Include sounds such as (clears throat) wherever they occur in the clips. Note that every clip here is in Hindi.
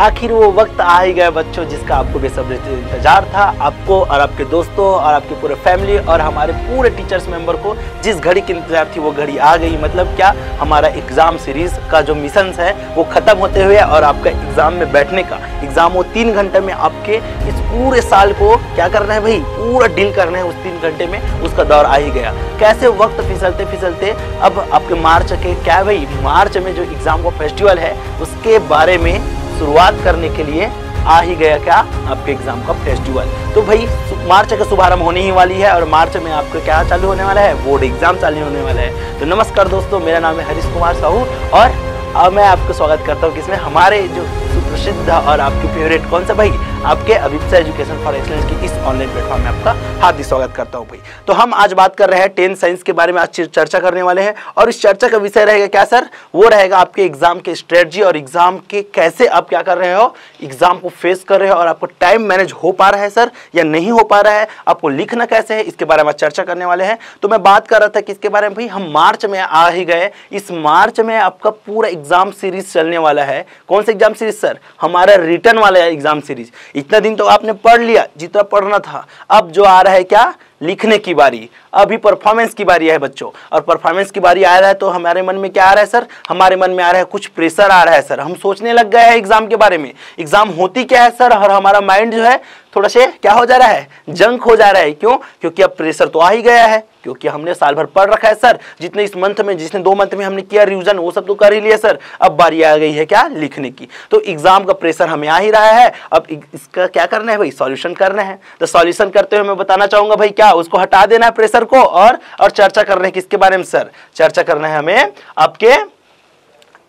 आखिर वो वक्त आ ही गया बच्चों जिसका आपको बेसब्री इंतजार था आपको और आपके दोस्तों और आपके पूरे फैमिली और हमारे पूरे टीचर्स मेंबर को जिस घड़ी की इंतजार थी वो घड़ी आ गई मतलब क्या हमारा एग्ज़ाम सीरीज़ का जो मिशन है वो ख़त्म होते हुए और आपका एग्ज़ाम में बैठने का एग्ज़ाम वो तीन घंटे में आपके इस पूरे साल को क्या करना है भाई पूरा डील करना है उस तीन घंटे में उसका दौर आ ही गया कैसे वक्त फिसलते फिसलते अब आपके मार्च के क्या भाई मार्च में जो एग्ज़ाम का फेस्टिवल है उसके बारे में शुरुआत करने के लिए आ ही गया क्या आपके एग्जाम का फेस्टिवल तो भाई मार्च का शुभारंभ होने ही वाली है और मार्च में आपको क्या चालू होने वाला है बोर्ड एग्जाम चालू होने वाला है तो नमस्कार दोस्तों मेरा नाम है हरीश कुमार साहू और अब मैं आपको स्वागत करता हूँ किसमें हमारे जो सुप्रसिद्ध और आपके फेवरेट कौन सा भाई आपके अभिप्सा एजुकेशन फॉर एक्सलेंस की इस ऑनलाइन प्लेटफॉर्म में आपका हार्दिक स्वागत करता हूँ भाई तो हम आज बात कर रहे हैं टेन साइंस के बारे में आज चर्चा करने वाले हैं और इस चर्चा का विषय रहेगा क्या सर वो रहेगा आपके एग्जाम के स्ट्रेटजी और एग्जाम के कैसे आप क्या कर रहे हो एग्जाम को फेस कर रहे हो और आपको टाइम मैनेज हो पा रहा है सर या नहीं हो पा रहा है आपको लिखना कैसे है इसके बारे में चर्चा करने वाले हैं तो मैं बात कर रहा था कि इसके बारे में भाई हम मार्च में आ ही गए इस मार्च में आपका पूरा एग्जाम सीरीज चलने वाला है कौन सा एग्जाम सीरीज सर हमारा रिटर्न वाला एग्जाम सीरीज इतना दिन तो आपने पढ़ लिया जितना पढ़ना था अब जो आ रहा है क्या लिखने की बारी अभी परफॉर्मेंस की बारी है बच्चों और परफॉर्मेंस की बारी आ रहा है तो हमारे मन में क्या आ रहा है सर हमारे मन में आ रहा है कुछ प्रेशर आ रहा है सर हम सोचने लग गए हैं एग्जाम के बारे में एग्जाम होती क्या है सर और हमारा माइंड जो है थोड़ा से क्या हो जा रहा है जंक हो जा रहा है क्यों क्योंकि अब प्रेशर तो आ ही गया है क्योंकि हमने साल भर पढ़ रखा है सर जितने इस मंथ में जिसने दो मंथ में हमने किया रिविजन वो सब तो कर ही लिया सर अब बारी आ गई है क्या लिखने की तो एग्जाम का प्रेशर हमें आ ही रहा है अब इसका क्या करना है भाई सॉल्यूशन करना है तो सॉल्यूशन करते हुए मैं बताना चाहूंगा भाई क्या उसको हटा देना है प्रेशर को और और चर्चा करना है किसके बारे में सर चर्चा करना है हमें आपके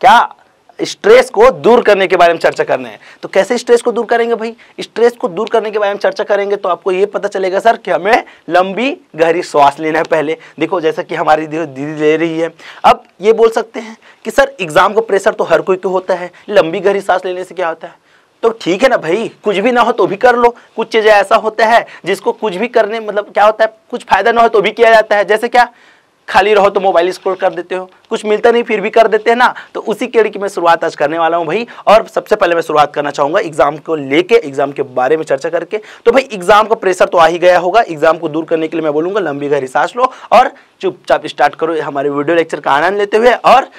क्या स्ट्रेस को दूर करने के बारे में चर्चा करने हैं तो कैसे स्ट्रेस को दूर करेंगे भाई स्ट्रेस को दूर करने के बारे में चर्चा करेंगे तो आपको ये पता चलेगा सर कि हमें लंबी गहरी श्वास लेना है पहले देखो जैसा कि हमारी दीदी ले रही है अब ये बोल सकते हैं कि सर एग्ज़ाम का प्रेशर तो हर कोई को होता है लंबी गहरी सांस लेने से क्या होता है तो ठीक है ना भाई कुछ भी ना हो तो भी कर लो कुछ चीज़ें ऐसा होता है जिसको कुछ भी करने मतलब क्या होता है कुछ फायदा ना हो तो भी किया जाता है जैसे क्या खाली रहो तो मोबाइल स्क्रोल कर देते हो कुछ मिलता नहीं फिर भी कर देते हैं ना तो उसी केड़ी की मैं शुरुआत आज करने वाला हूँ भाई और सबसे पहले मैं शुरुआत करना चाहूँगा एग्जाम को लेके एग्जाम के बारे में चर्चा करके तो भाई एग्जाम का प्रेशर तो आ ही गया होगा एग्जाम को दूर करने के लिए मैं बोलूँगा लंबी घर सांस लो और चुपचाप स्टार्ट करो हमारे वीडियो लेक्चर का आनंद लेते हुए और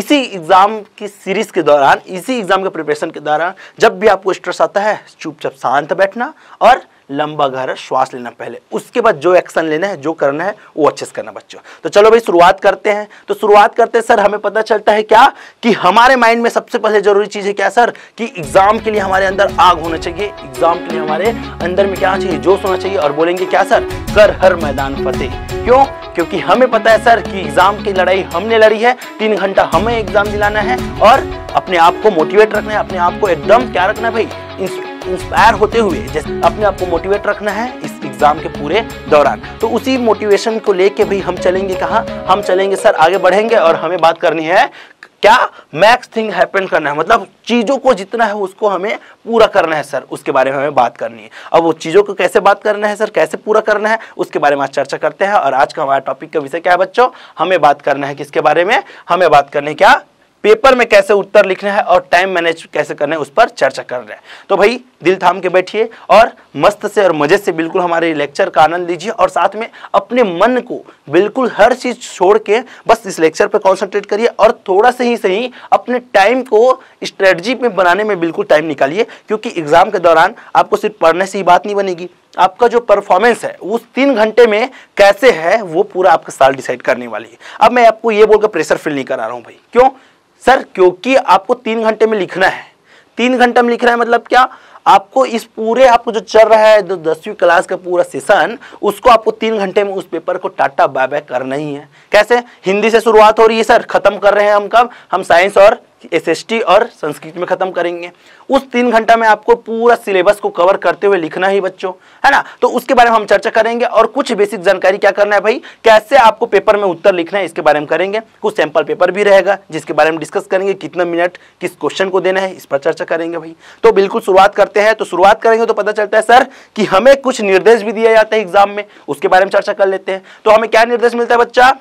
इसी एग्ज़ाम की सीरीज़ के दौरान इसी एग्ज़ाम के प्रिपरेशन के दौरान जब भी आपको स्ट्रेस आता है चुपचाप शांत बैठना और लंबा गहरा श्वास लेना पहले उसके बाद जो एक्शन लेना है जो करना है वो अच्छे से करना बच्चों तो चलो भाई शुरुआत करते हैं तो शुरुआत करते हैं सर हमें पता चलता है क्या कि हमारे माइंड में सबसे पहले जरूरी चीज़ है क्या सर कि एग्जाम के लिए हमारे अंदर आग होना चाहिए एग्जाम के लिए हमारे अंदर में क्या चाहिए जोश होना चाहिए और बोलेंगे क्या सर कर हर मैदान फतेह क्यों क्योंकि हमें पता है सर कि एग्जाम की लड़ाई हमने लड़ी है तीन घंटा हमें एग्जाम दिलाना है और अपने आप को मोटिवेट रखना है अपने आप को एकदम क्या रखना है भाई इंस्पायर होते हुए जैसे अपने आप को मोटिवेट रखना है इस एग्जाम के पूरे दौरान तो उसी मोटिवेशन को लेके भी हम चलेंगे कहाँ हम चलेंगे सर आगे बढ़ेंगे और हमें बात करनी है क्या मैक्स थिंग हैपन करना है मतलब चीज़ों को जितना है उसको हमें पूरा करना है सर उसके बारे में हमें बात करनी है अब वो चीज़ों को कैसे बात करना है सर कैसे पूरा करना है उसके बारे में आज चर्चा करते हैं और आज का हमारा टॉपिक का विषय क्या है बच्चों हमें बात करना है किसके बारे में हमें बात करनी है क्या पेपर में कैसे उत्तर लिखना है और टाइम मैनेज कैसे करना है उस पर चर्चा कर रहे हैं तो भाई दिल थाम के बैठिए और मस्त से और मज़े से बिल्कुल हमारे लेक्चर का आनंद लीजिए और साथ में अपने मन को बिल्कुल हर चीज़ छोड़ के बस इस लेक्चर पर कॉन्सेंट्रेट करिए और थोड़ा सा ही सही अपने टाइम को स्ट्रेटजी में बनाने में बिल्कुल टाइम निकालिए क्योंकि एग्ज़ाम के दौरान आपको सिर्फ पढ़ने से ही बात नहीं बनेगी आपका जो परफॉर्मेंस है उस तीन घंटे में कैसे है वो पूरा आपका साल डिसाइड करने वाली है अब मैं आपको ये बोलकर प्रेशर फील नहीं करा रहा हूँ भाई क्यों सर क्योंकि आपको तीन घंटे में लिखना है तीन घंटे में लिखना है मतलब क्या आपको इस पूरे आपको जो चल रहा है जो दसवीं क्लास का पूरा सेशन उसको आपको तीन घंटे में उस पेपर को टाटा बाय बाय करना ही है कैसे हिंदी से शुरुआत हो रही है सर खत्म कर रहे हैं हम कब हम साइंस और एसएसटी और संस्कृत में ख़त्म करेंगे उस तीन घंटा में आपको पूरा सिलेबस को कवर करते हुए लिखना ही बच्चों है ना तो उसके बारे में हम चर्चा करेंगे और कुछ बेसिक जानकारी क्या करना है भाई कैसे आपको पेपर में उत्तर लिखना है इसके बारे में करेंगे कुछ सैंपल पेपर भी रहेगा जिसके बारे में डिस्कस करेंगे कितना मिनट किस क्वेश्चन को देना है इस पर चर्चा करेंगे भाई तो बिल्कुल शुरुआत करते हैं तो शुरुआत करेंगे तो पता चलता है सर कि हमें कुछ निर्देश भी दिया जाता है एग्जाम में उसके बारे में चर्चा कर लेते हैं तो हमें क्या निर्देश मिलता है बच्चा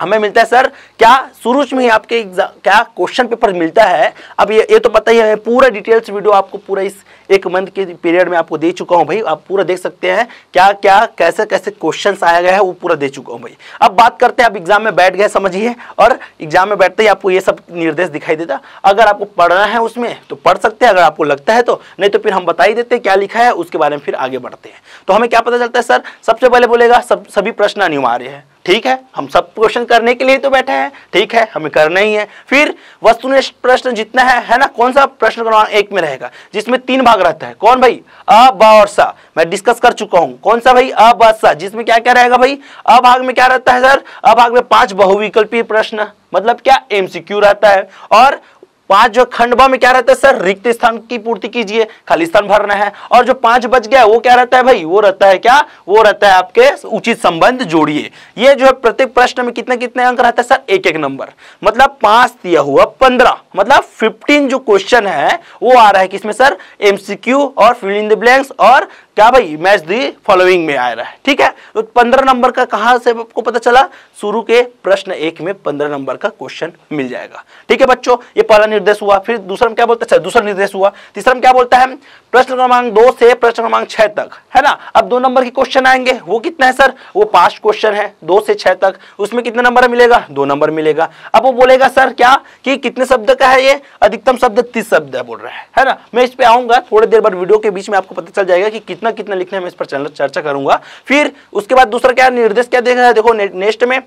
हमें मिलता है सर क्या शुरू में ही आपके क्या क्वेश्चन पेपर मिलता है अब ये ये तो पता ही है पूरा डिटेल्स वीडियो आपको पूरा इस एक मंथ के पीरियड में आपको दे चुका हूँ भाई आप पूरा देख सकते हैं क्या क्या कैसे कैसे क्वेश्चन आया गया है वो पूरा दे चुका हूँ भाई अब बात करते हैं आप एग्जाम में बैठ गए समझिए और एग्जाम में बैठते ही आपको ये सब निर्देश दिखाई देता अगर आपको पढ़ना है उसमें तो पढ़ सकते हैं अगर आपको लगता है तो नहीं तो फिर हम बता ही देते हैं क्या लिखा है उसके बारे में फिर आगे बढ़ते हैं तो हमें क्या पता चलता है सर सबसे पहले बोलेगा सब सभी प्रश्न अनिवार्य है ठीक है हम सब क्वेश्चन करने के लिए तो बैठे हैं ठीक है हमें करना ही है फिर वस्तुनिष्ठ प्रश्न जितना है है ना कौन सा प्रश्न क्रमांक एक में रहेगा जिसमें तीन भाग रहता है कौन भाई अब और सा मैं डिस्कस कर चुका हूं कौन सा भाई अब सा जिसमें क्या क्या रहेगा भाई अ भाग में क्या रहता है सर अ भाग में पांच बहुविकल्पीय प्रश्न मतलब क्या एमसीक्यू रहता है और पांच जो खंडवा में क्या रहता है सर रिक्त स्थान की पूर्ति कीजिए खाली स्थान भरना है और जो पांच बच गया वो क्या रहता है भाई वो रहता है क्या वो रहता है आपके उचित संबंध जोड़िए ये जो है प्रत्येक प्रश्न में कितने कितने अंक रहता है सर एक एक नंबर मतलब पांच दिया हुआ पंद्रह मतलब फिफ्टीन जो क्वेश्चन है वो आ रहा है किसमें सर एमसीक्यू और फिल इन द ब्लैंक्स और क्या भाई मैच दी फॉलोइंग में आ रहा है ठीक है तो पंद्रह नंबर का कहाँ से आपको पता चला शुरू के प्रश्न एक में पंद्रह नंबर का क्वेश्चन मिल जाएगा ठीक है बच्चों ये पहला निर्देश हुआ फिर दूसरा में क्या बोलता अच्छा, है दूसरा निर्देश हुआ तीसरा में क्या बोलता है प्रश्न क्रमांक दो से प्रश्न क्रमांक छह तक है ना अब दो नंबर के क्वेश्चन आएंगे वो कितना है सर वो पांच क्वेश्चन है दो से छह तक उसमें कितने नंबर मिलेगा दो नंबर मिलेगा अब वो बोलेगा सर क्या कि कितने शब्द का है ये अधिकतम शब्द तीस शब्द बोल रहा है ना मैं इस पर आऊंगा थोड़ी देर बाद वीडियो के बीच में आपको पता चल जाएगा कि कितना कितना कितना लिखना है मैं इस पर चर्चा करूंगा फिर उसके बाद दूसरा क्या निर्देश क्या देखा है देखो नेक्स्ट में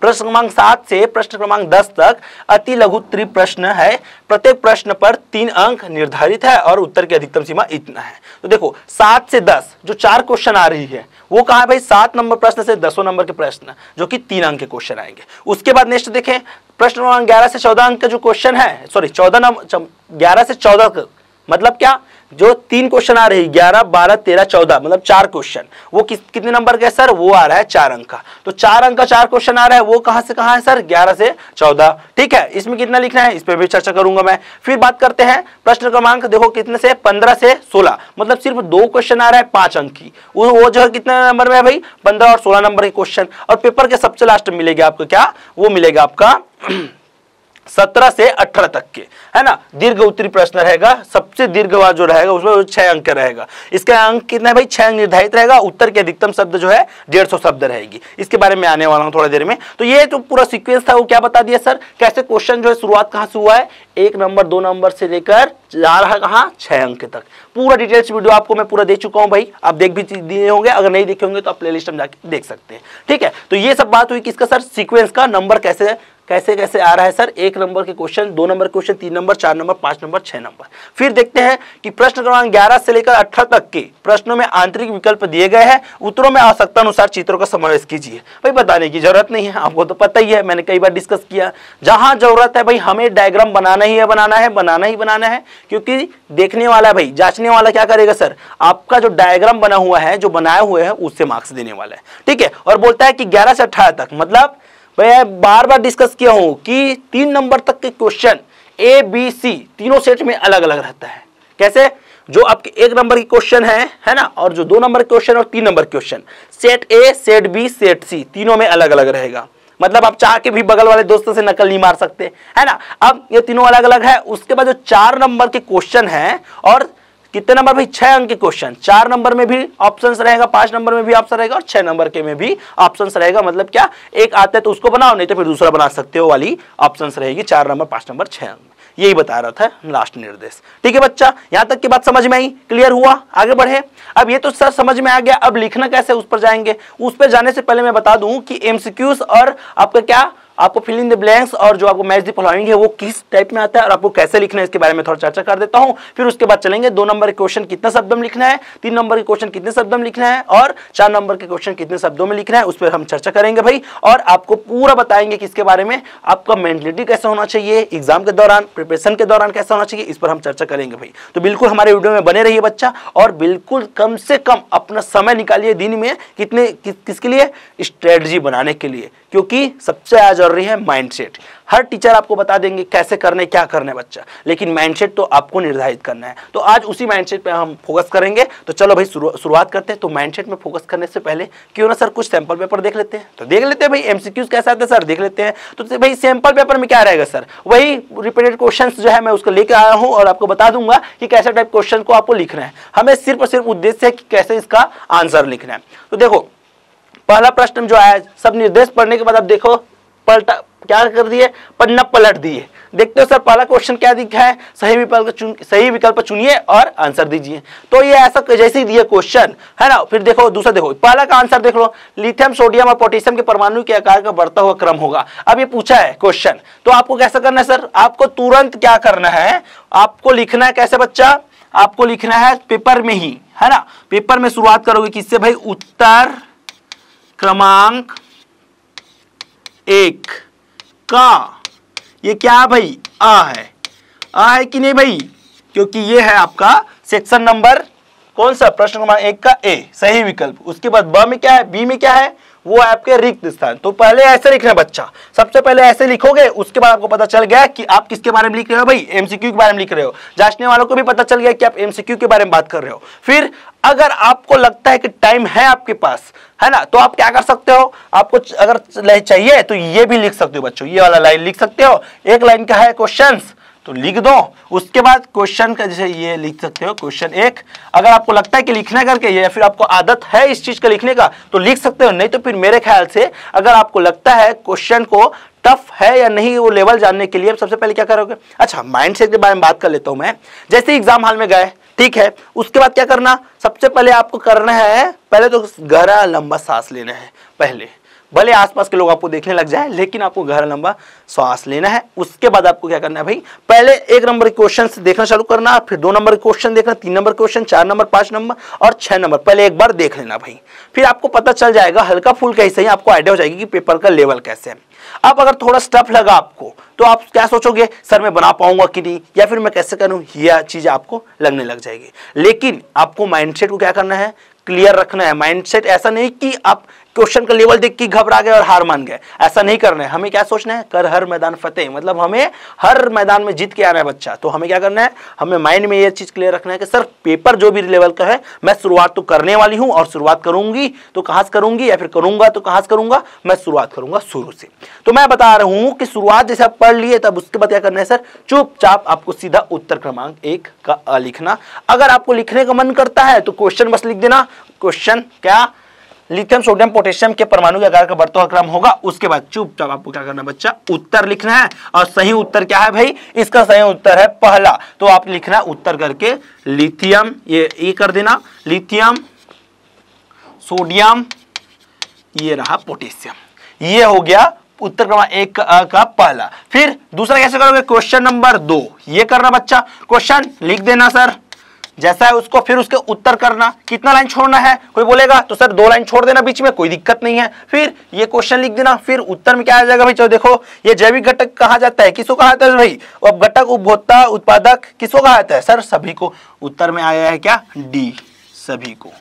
प्रश्न क्रमांक सात से प्रश्न क्रमांक दस तक अति लघु त्रिप्रश्न है प्रत्येक प्रश्न पर तीन अंक निर्धारित है और उत्तर की अधिकतम सीमा इतना है तो देखो सात से दस जो चार क्वेश्चन आ रही है वो कहा है भाई सात नंबर प्रश्न से दसों नंबर के प्रश्न जो कि तीन अंक के क्वेश्चन आएंगे उसके बाद नेक्स्ट देखें प्रश्न क्रमांक ग्यारह से चौदह अंक का जो क्वेश्चन है सॉरी चौदह नंबर ग्यारह से चौदह मतलब क्या जो तीन क्वेश्चन आ रही ग्यारह बारह तेरह चौदह मतलब चार क्वेश्चन वो किस कितने नंबर का है सर वो आ रहा है चार अंक का तो चार अंक का चार क्वेश्चन आ रहा है वो कहां से कहां है सर ग्यारह से चौदह ठीक है इसमें कितना लिखना है इस पर भी चर्चा करूंगा मैं फिर बात करते हैं प्रश्न क्रमांक देखो कितने से पंद्रह से सोलह मतलब सिर्फ दो क्वेश्चन आ रहा है पांच अंक की वो जो है कितने नंबर में है भाई पंद्रह और सोलह नंबर के क्वेश्चन और पेपर के सबसे लास्ट मिलेगा आपको क्या वो मिलेगा आपका (clears throat) सत्रह से अठारह तक के है ना दीर्घ उत्तरी प्रश्न रहेगा सबसे दीर्घवा जो रहेगा उसमें छह अंक रहेगा इसका अंक कितना है भाई छह निर्धारित रहेगा उत्तर के अधिकतम शब्द जो है डेढ़ सौ शब्द रहेगी इसके बारे में आने वाला हूं थोड़ा देर में तो ये जो तो पूरा सीक्वेंस था वो क्या बता दिया सर कैसे क्वेश्चन जो है शुरुआत कहां से हुआ है एक नंबर दो नंबर से लेकर जा रहा कहाँ छह अंक तक पूरा डिटेल्स वीडियो आपको मैं पूरा दे चुका हूं भाई आप देख भी दिए होंगे अगर नहीं देखे होंगे तो आप प्ले लिस्ट में जाके देख सकते हैं ठीक है तो ये सब बात हुई किसका सर सिक्वेंस का नंबर कैसे कैसे कैसे आ रहा है सर एक नंबर के क्वेश्चन दो नंबर क्वेश्चन तीन नंबर चार नंबर पांच नंबर छह नंबर फिर देखते हैं कि प्रश्न क्रमांक ग्यारह से लेकर अठारह तक के प्रश्नों में आंतरिक विकल्प दिए गए हैं उत्तरों में आवश्यकता अनुसार चित्रों का समावेश कीजिए भाई बताने की जरूरत नहीं है आपको तो पता ही है मैंने कई बार डिस्कस किया जहां जरूरत है भाई हमें डायग्राम बनाना ही है बनाना है बनाना ही बनाना है क्योंकि देखने वाला भाई जांचने वाला क्या करेगा सर आपका जो डायग्राम बना हुआ है जो बनाए हुए है उससे मार्क्स देने वाला है ठीक है और बोलता है कि ग्यारह से अठारह तक मतलब मैं बार बार डिस्कस किया हूं कि तीन नंबर तक के क्वेश्चन ए बी सी तीनों सेट में अलग अलग रहता है कैसे जो आपके एक नंबर के क्वेश्चन है है ना और जो दो नंबर क्वेश्चन और तीन number question set A set B set C तीनों में अलग अलग रहेगा मतलब आप चाह के भी बगल वाले दोस्तों से नकल नहीं मार सकते है ना अब ये तीनों अलग अलग है उसके बाद जो चार नंबर के क्वेश्चन है और कितने नंबर भाई छह अंक के क्वेश्चन चार नंबर में भी ऑप्शन रहेगा पांच नंबर में भी ऑप्शन रहेगा और छह नंबर के में भी ऑप्शन रहेगा मतलब क्या एक आते है तो उसको बनाओ नहीं तो फिर दूसरा बना सकते हो वाली ऑप्शन रहेगी चार नंबर पांच नंबर छह अंक यही बता रहा था लास्ट निर्देश ठीक है बच्चा यहां तक की बात समझ में आई क्लियर हुआ आगे बढ़े अब ये तो सर समझ में आ गया अब लिखना कैसे उस पर जाएंगे उस पर जाने से पहले मैं बता दूं कि एमसीक्यूज और आपका क्या आपको फिल इन द ब्लैंक्स और जो आपको मैच द फॉलोइंग है वो किस टाइप में आता है और आपको कैसे लिखना है इसके बारे में थोड़ा चर्चा कर देता हूँ फिर उसके बाद चलेंगे दो नंबर के क्वेश्चन कितना शब्द में लिखना है तीन नंबर के क्वेश्चन कितने शब्द में लिखना है और चार नंबर के क्वेश्चन कितने शब्दों में लिखना है उस पर हम चर्चा करेंगे भाई और आपको पूरा बताएंगे किसके बारे में आपका मेंटलिटी कैसा होना चाहिए एग्जाम के दौरान प्रिपरेशन के दौरान कैसा होना चाहिए इस पर हम चर्चा करेंगे भाई तो बिल्कुल हमारे वीडियो में बने रहिए बच्चा और बिल्कुल कम से कम अपना समय निकालिए दिन में कितने किसके लिए स्ट्रेटजी बनाने के लिए क्योंकि सबसे आज जरूरी है माइंडसेट हर टीचर आपको बता देंगे कैसे करने क्या करने बच्चा लेकिन माइंडसेट तो आपको निर्धारित करना है तो आज उसी माइंडसेट पे हम फोकस करेंगे तो चलो भाई शुरुआत करते हैं तो माइंडसेट में फोकस करने से पहले क्यों ना सर कुछ सैंपल पेपर देख लेते हैं तो देख लेते हैं भाई एमसीक्यूज कैसा आता है सर देख लेते हैं तो भाई सैंपल पेपर में क्या रहेगा सर वही रिपीटेड क्वेश्चन जो है मैं उसको लेकर आया हूँ और आपको बता दूंगा कि कैसे टाइप क्वेश्चन को आपको लिखना है हमें सिर्फ और सिर्फ उद्देश्य है कि कैसे इसका आंसर लिखना है तो देखो पहला प्रश्न जो आया सब निर्देश पढ़ने के बाद आप देखो पलटा क्या कर दिए पन्ना पलट दिए देखते हो सर पहला क्वेश्चन क्या दिखा है सही विकल्प चुन सही विकल्प चुनिए और आंसर दीजिए तो ये ऐसा जैसे ही दिया क्वेश्चन है ना फिर देखो दूसरा देखो पहला का आंसर देख लो लिथियम सोडियम और पोटेशियम के परमाणु के आकार का बढ़ता हुआ क्रम होगा अब ये पूछा है क्वेश्चन तो आपको कैसा करना है सर आपको तुरंत क्या करना है आपको लिखना है कैसे बच्चा आपको लिखना है पेपर में ही है ना पेपर में शुरुआत करोगे किससे भाई उत्तर क्रमांक एक का ये क्या है भाई आ है आ है कि नहीं भाई क्योंकि ये है आपका सेक्शन नंबर कौन सा प्रश्न क्रमांक एक का ए सही विकल्प उसके बाद ब में क्या है बी में क्या है वो आपके रिक्त स्थान तो पहले ऐसे लिखना बच्चा सबसे पहले ऐसे लिखोगे उसके बाद आपको पता चल गया कि आप किसके बारे में लिख रहे हो भाई एमसीक्यू के बारे में लिख रहे हो जांचने वालों को भी पता चल गया कि आप एमसीक्यू के बारे में बात कर रहे हो फिर अगर आपको लगता है कि टाइम है आपके पास है ना तो आप क्या कर सकते हो आपको अगर चाहिए तो ये भी लिख सकते हो बच्चों ये वाला लाइन लिख सकते हो एक लाइन का है क्वेश्चन तो लिख दो उसके बाद क्वेश्चन का जैसे ये लिख सकते हो क्वेश्चन एक अगर आपको लगता है कि लिखना करके या फिर आपको आदत है इस चीज का लिखने का तो लिख सकते हो नहीं तो फिर मेरे ख्याल से अगर आपको लगता है क्वेश्चन को टफ है या नहीं वो लेवल जानने के लिए सबसे पहले क्या करोगे अच्छा माइंड सेट के बारे में बात कर लेता हूं मैं जैसे एग्जाम हाल में गए ठीक है उसके बाद क्या करना सबसे पहले आपको करना है पहले तो गहरा लंबा सांस लेना है पहले भले आसपास के लोग आपको देखने लग जाए लेकिन आपको गहरा लंबा श्वास लेना है उसके बाद आपको क्या करना है भाई पहले एक नंबर के क्वेश्चन देखना शुरू करना फिर दो नंबर के क्वेश्चन देखना तीन नंबर क्वेश्चन चार नंबर पांच नंबर और छह नंबर पहले एक बार देख लेना भाई फिर आपको पता चल जाएगा हल्का फुल कैसे ही आपको आइडिया हो जाएगी कि पेपर का लेवल कैसे है अब अगर थोड़ा स्टफ लगा आपको तो आप क्या सोचोगे सर मैं बना पाऊंगा कि नहीं या फिर मैं कैसे करूं यह चीज़ आपको लगने लग जाएगी लेकिन आपको माइंडसेट को क्या करना है क्लियर रखना है माइंडसेट ऐसा नहीं कि आप क्वेश्चन का लेवल देख के घबरा गए और हार मान गए ऐसा नहीं करना है हमें क्या सोचना है कर हर मैदान फतेह मतलब हमें हर मैदान में जीत के आना है बच्चा तो हमें क्या करना है हमें माइंड में यह चीज़ क्लियर रखना है कि सर पेपर जो भी लेवल का है मैं शुरुआत तो करने वाली हूं और शुरुआत करूंगी तो कहां से करूंगी या फिर करूंगा तो कहां से करूंगा मैं शुरुआत करूंगा शुरू से तो मैं बता रहा हूं कि शुरुआत जैसे आप पढ़ लिए तब उसके बाद क्या करना है सर चुपचाप आपको सीधा उत्तर क्रमांक एक का लिखना अगर आपको लिखने का मन करता है तो क्वेश्चन बस लिख देना क्वेश्चन क्या लिथियम सोडियम पोटेशियम के परमाणु के आकार का वर्तव क्रम होगा उसके बाद चुपचाप आपको क्या करना बच्चा उत्तर लिखना है और सही उत्तर क्या है भाई इसका सही उत्तर है पहला तो आप लिखना उत्तर करके लिथियम ये ये कर देना लिथियम सोडियम ये रहा पोटेशियम ये हो गया उत्तर क्रमांक एक का पहला फिर दूसरा कैसे करोगे क्वेश्चन नंबर दो ये करना बच्चा क्वेश्चन लिख देना सर जैसा है उसको फिर उसके उत्तर करना कितना लाइन छोड़ना है कोई बोलेगा तो सर दो लाइन छोड़ देना बीच में कोई दिक्कत नहीं है फिर ये क्वेश्चन लिख देना फिर उत्तर में क्या आ जाएगा भाई चलो देखो ये जैविक घटक कहा जाता है किसको कहा जाता है भाई अब घटक उपभोक्ता उत्पादक किसको कहा जाता है सर सभी को उत्तर में आया है क्या डी सभी को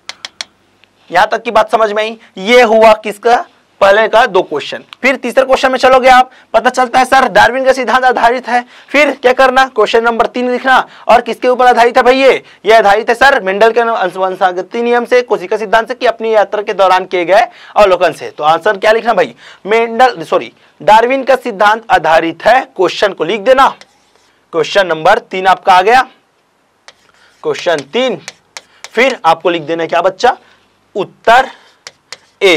यहां तक की बात समझ में आई ये हुआ किसका पहले का दो क्वेश्चन फिर तीसरे क्वेश्चन में चलोगे आप पता चलता है सर डार्विन का सिद्धांत आधारित है फिर क्या करना क्वेश्चन नंबर तीन लिखना और किसके ऊपर आधारित है भाई ये ये आधारित है सर मेंडल के वंशागति नियम से कोशिका सिद्धांत से कि अपनी यात्रा के दौरान किए गए अवलोकन से तो आंसर क्या लिखना भाई मेंडल सॉरी डार्विन का सिद्धांत आधारित है क्वेश्चन को लिख देना क्वेश्चन नंबर तीन आपका आ गया क्वेश्चन तीन फिर आपको लिख देना क्या बच्चा उत्तर ए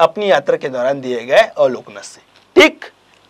अपनी यात्रा के दौरान दिए गए अवलोकन से ठीक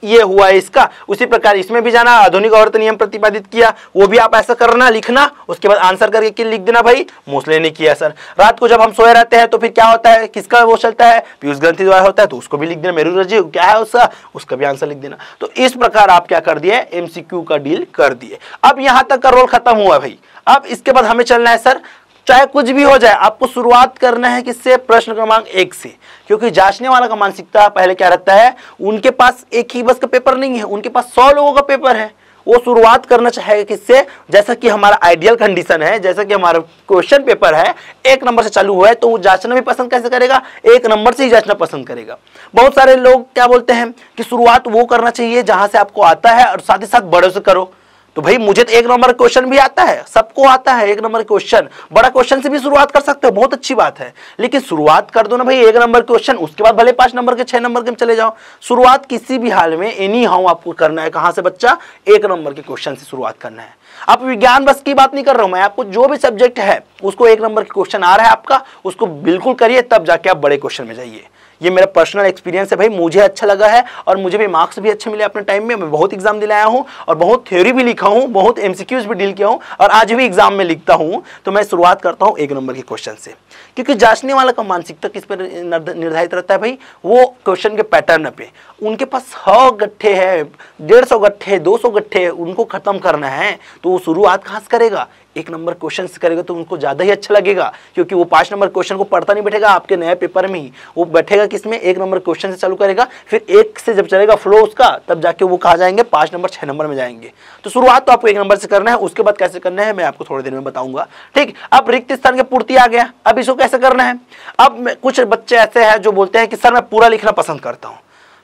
ये हुआ है इसका उसी प्रकार इसमें भी जाना आधुनिक औरत नियम प्रतिपादित किया वो भी आप ऐसा करना लिखना उसके बाद आंसर करके कि लिख देना भाई मोसले ने किया सर रात को जब हम सोए रहते हैं तो फिर क्या होता है किसका वो चलता है पीयूष ग्रंथि द्वारा होता है तो उसको भी लिख देना मेरू रजी क्या है उसका उसका भी आंसर लिख देना तो इस प्रकार आप क्या कर दिए एमसीक्यू का डील कर दिए अब यहां तक का रोल खत्म हुआ भाई अब इसके बाद हमें चलना है सर चाहे कुछ भी हो जाए आपको शुरुआत करना है किससे प्रश्न क्रमांक एक से क्योंकि जांचने वाला का मानसिकता पहले क्या रहता है उनके पास एक ही बस का पेपर नहीं है उनके पास सौ लोगों का पेपर है वो शुरुआत करना चाहेगा किससे जैसा कि हमारा आइडियल कंडीशन है जैसा कि हमारा क्वेश्चन पेपर है एक नंबर से चालू हुआ है तो वो जांचना भी पसंद कैसे करेगा एक नंबर से ही जांचना पसंद करेगा बहुत सारे लोग क्या बोलते हैं कि शुरुआत वो करना चाहिए जहां से आपको आता है और साथ ही साथ बड़ों से करो तो भाई मुझे तो एक नंबर क्वेश्चन भी आता है सबको आता है एक नंबर क्वेश्चन बड़ा क्वेश्चन से भी शुरुआत कर सकते हो बहुत अच्छी बात है लेकिन शुरुआत कर दो ना भाई एक नंबर क्वेश्चन उसके बाद भले पांच नंबर के छह नंबर के चले जाओ शुरुआत किसी भी हाल में एनी हाउ आपको करना है कहां से बच्चा एक नंबर के क्वेश्चन से शुरुआत करना है आप विज्ञान बस की बात नहीं कर रहा हूं मैं आपको जो भी सब्जेक्ट है उसको एक नंबर के क्वेश्चन आ रहा है आपका उसको बिल्कुल करिए तब जाके आप बड़े क्वेश्चन में जाइए ये मेरा पर्सनल एक्सपीरियंस है भाई मुझे अच्छा लगा है और मुझे भी मार्क्स भी अच्छे मिले अपने टाइम में मैं बहुत एग्जाम दिलाया हूँ और बहुत थ्योरी भी लिखा हूँ बहुत एमसीक्यूज भी डील किया हूँ और आज भी एग्जाम में लिखता हूँ तो मैं शुरुआत करता हूँ एक नंबर के क्वेश्चन से क्योंकि जांचने वाला का मानसिकता किस पर निर्धारित रहता है भाई वो क्वेश्चन के पैटर्न पे उनके पास सौ गट्ठे है डेढ़ सौ गट्ठे दो सौ गट्ठे है उनको खत्म करना है तो वो शुरुआत कहाँ से करेगा एक नंबर क्वेश्चन करेगा तो उनको ज़्यादा ही अच्छा लगेगा क्योंकि वो पांच नंबर क्वेश्चन को पढ़ता नहीं बैठेगा आपके नए पेपर में ही वो बैठेगा किसमें एक नंबर क्वेश्चन से चालू करेगा फिर एक से जब चलेगा फ्लो उसका तब जाके वो कहा जाएंगे पांच नंबर छह नंबर में जाएंगे तो शुरुआत तो आपको एक नंबर से करना है उसके बाद कैसे करना है मैं आपको थोड़ी देर में बताऊंगा ठीक अब रिक्त स्थान की पूर्ति आ गया अब इसको कैसे करना है अब कुछ बच्चे ऐसे हैं जो बोलते हैं कि सर मैं पूरा लिखना पसंद करता हूँ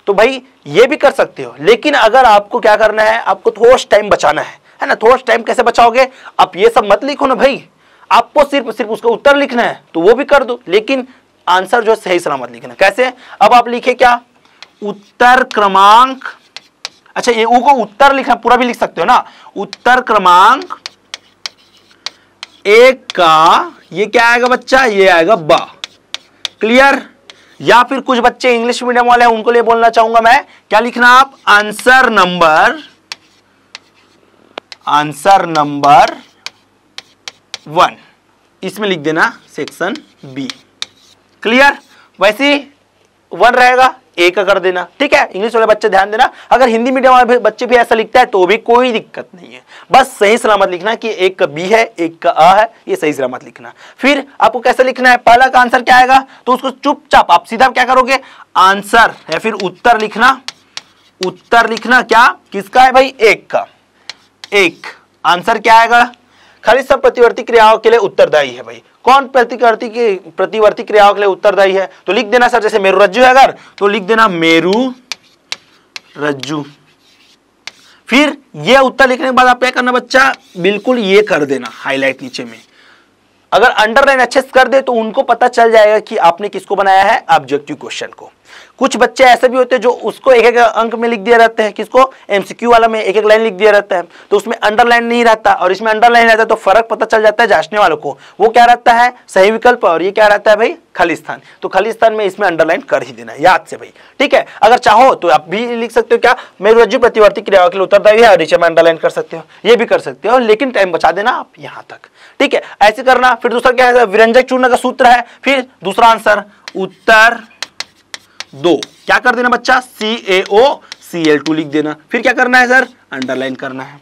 तो भाई ये भी कर सकते हो लेकिन अगर आपको क्या करना है आपको थोड़ा टाइम बचाना है है ना थोड़ा टाइम कैसे बचाओगे आप ये सब मत लिखो ना भाई आपको सिर्फ सिर्फ उसका उत्तर लिखना है तो वो भी कर दो लेकिन आंसर जो सही सलामत लिखना कैसे अब आप लिखे क्या उत्तर क्रमांक अच्छा ये को उत्तर लिखना पूरा भी लिख सकते हो ना उत्तर क्रमांक एक का ये क्या आएगा बच्चा ये आएगा ब क्लियर या फिर कुछ बच्चे इंग्लिश मीडियम वाले हैं उनको लिए बोलना चाहूंगा मैं क्या लिखना आप answer number answer number one इसमें लिख देना सेक्शन बी क्लियर वैसे वन रहेगा ए का कर देना ठीक है इंग्लिश वाले बच्चे ध्यान देना अगर हिंदी मीडियम वाले बच्चे भी ऐसा लिखता है तो भी कोई दिक्कत नहीं है बस सही सलामत लिखना कि एक का बी है एक का अ है ये सही सलामत लिखना फिर आपको कैसे लिखना है पहला का आंसर क्या आएगा तो उसको चुपचाप आप सीधा क्या करोगे आंसर या फिर उत्तर लिखना उत्तर लिखना क्या किसका है भाई एक का एक आंसर क्या आएगा खाली सब प्रतिवर्ती क्रियाओं के लिए उत्तरदायी है भाई कौन प्रतिवर्ती की प्रतिवर्ती क्रियाओं के लिए उत्तरदायी है तो लिख देना सर जैसे मेरु रज्जू है अगर तो लिख देना मेरू रज्जू फिर ये उत्तर लिखने के बाद आप क्या करना बच्चा बिल्कुल ये कर देना हाईलाइट नीचे में अगर अंडरलाइन अच्छे से कर दे तो उनको पता चल जाएगा कि आपने किसको बनाया है ऑब्जेक्टिव क्वेश्चन को कुछ बच्चे ऐसे भी होते हैं जो उसको एक एक अंक में लिख दिया रहते हैं किसको एमसीक्यू वाला में एक एक लाइन लिख दिया रहता है तो उसमें अंडरलाइन नहीं रहता और इसमें अंडरलाइन रहता है तो फर्क पता चल जाता है जांचने वालों को वो क्या रहता है सही विकल्प और ये क्या रहता है भाई खालिस्तान तो खालिस्तान में इसमें अंडरलाइन कर ही देना याद से भाई ठीक है अगर चाहो तो आप भी लिख सकते हो क्या रज्जु प्रतिवर्ती क्रिया के लिए उत्तरदायी है और नीचे में अंडरलाइन कर सकते हो ये भी कर सकते हो लेकिन टाइम बचा देना आप यहाँ तक ठीक है ऐसे करना फिर दूसरा क्या है विरंजक चूर्ण का सूत्र है फिर दूसरा आंसर उत्तर दो क्या कर देना बच्चा सी ए ओ सी एल टू लिख देना फिर क्या करना है सर अंडरलाइन करना है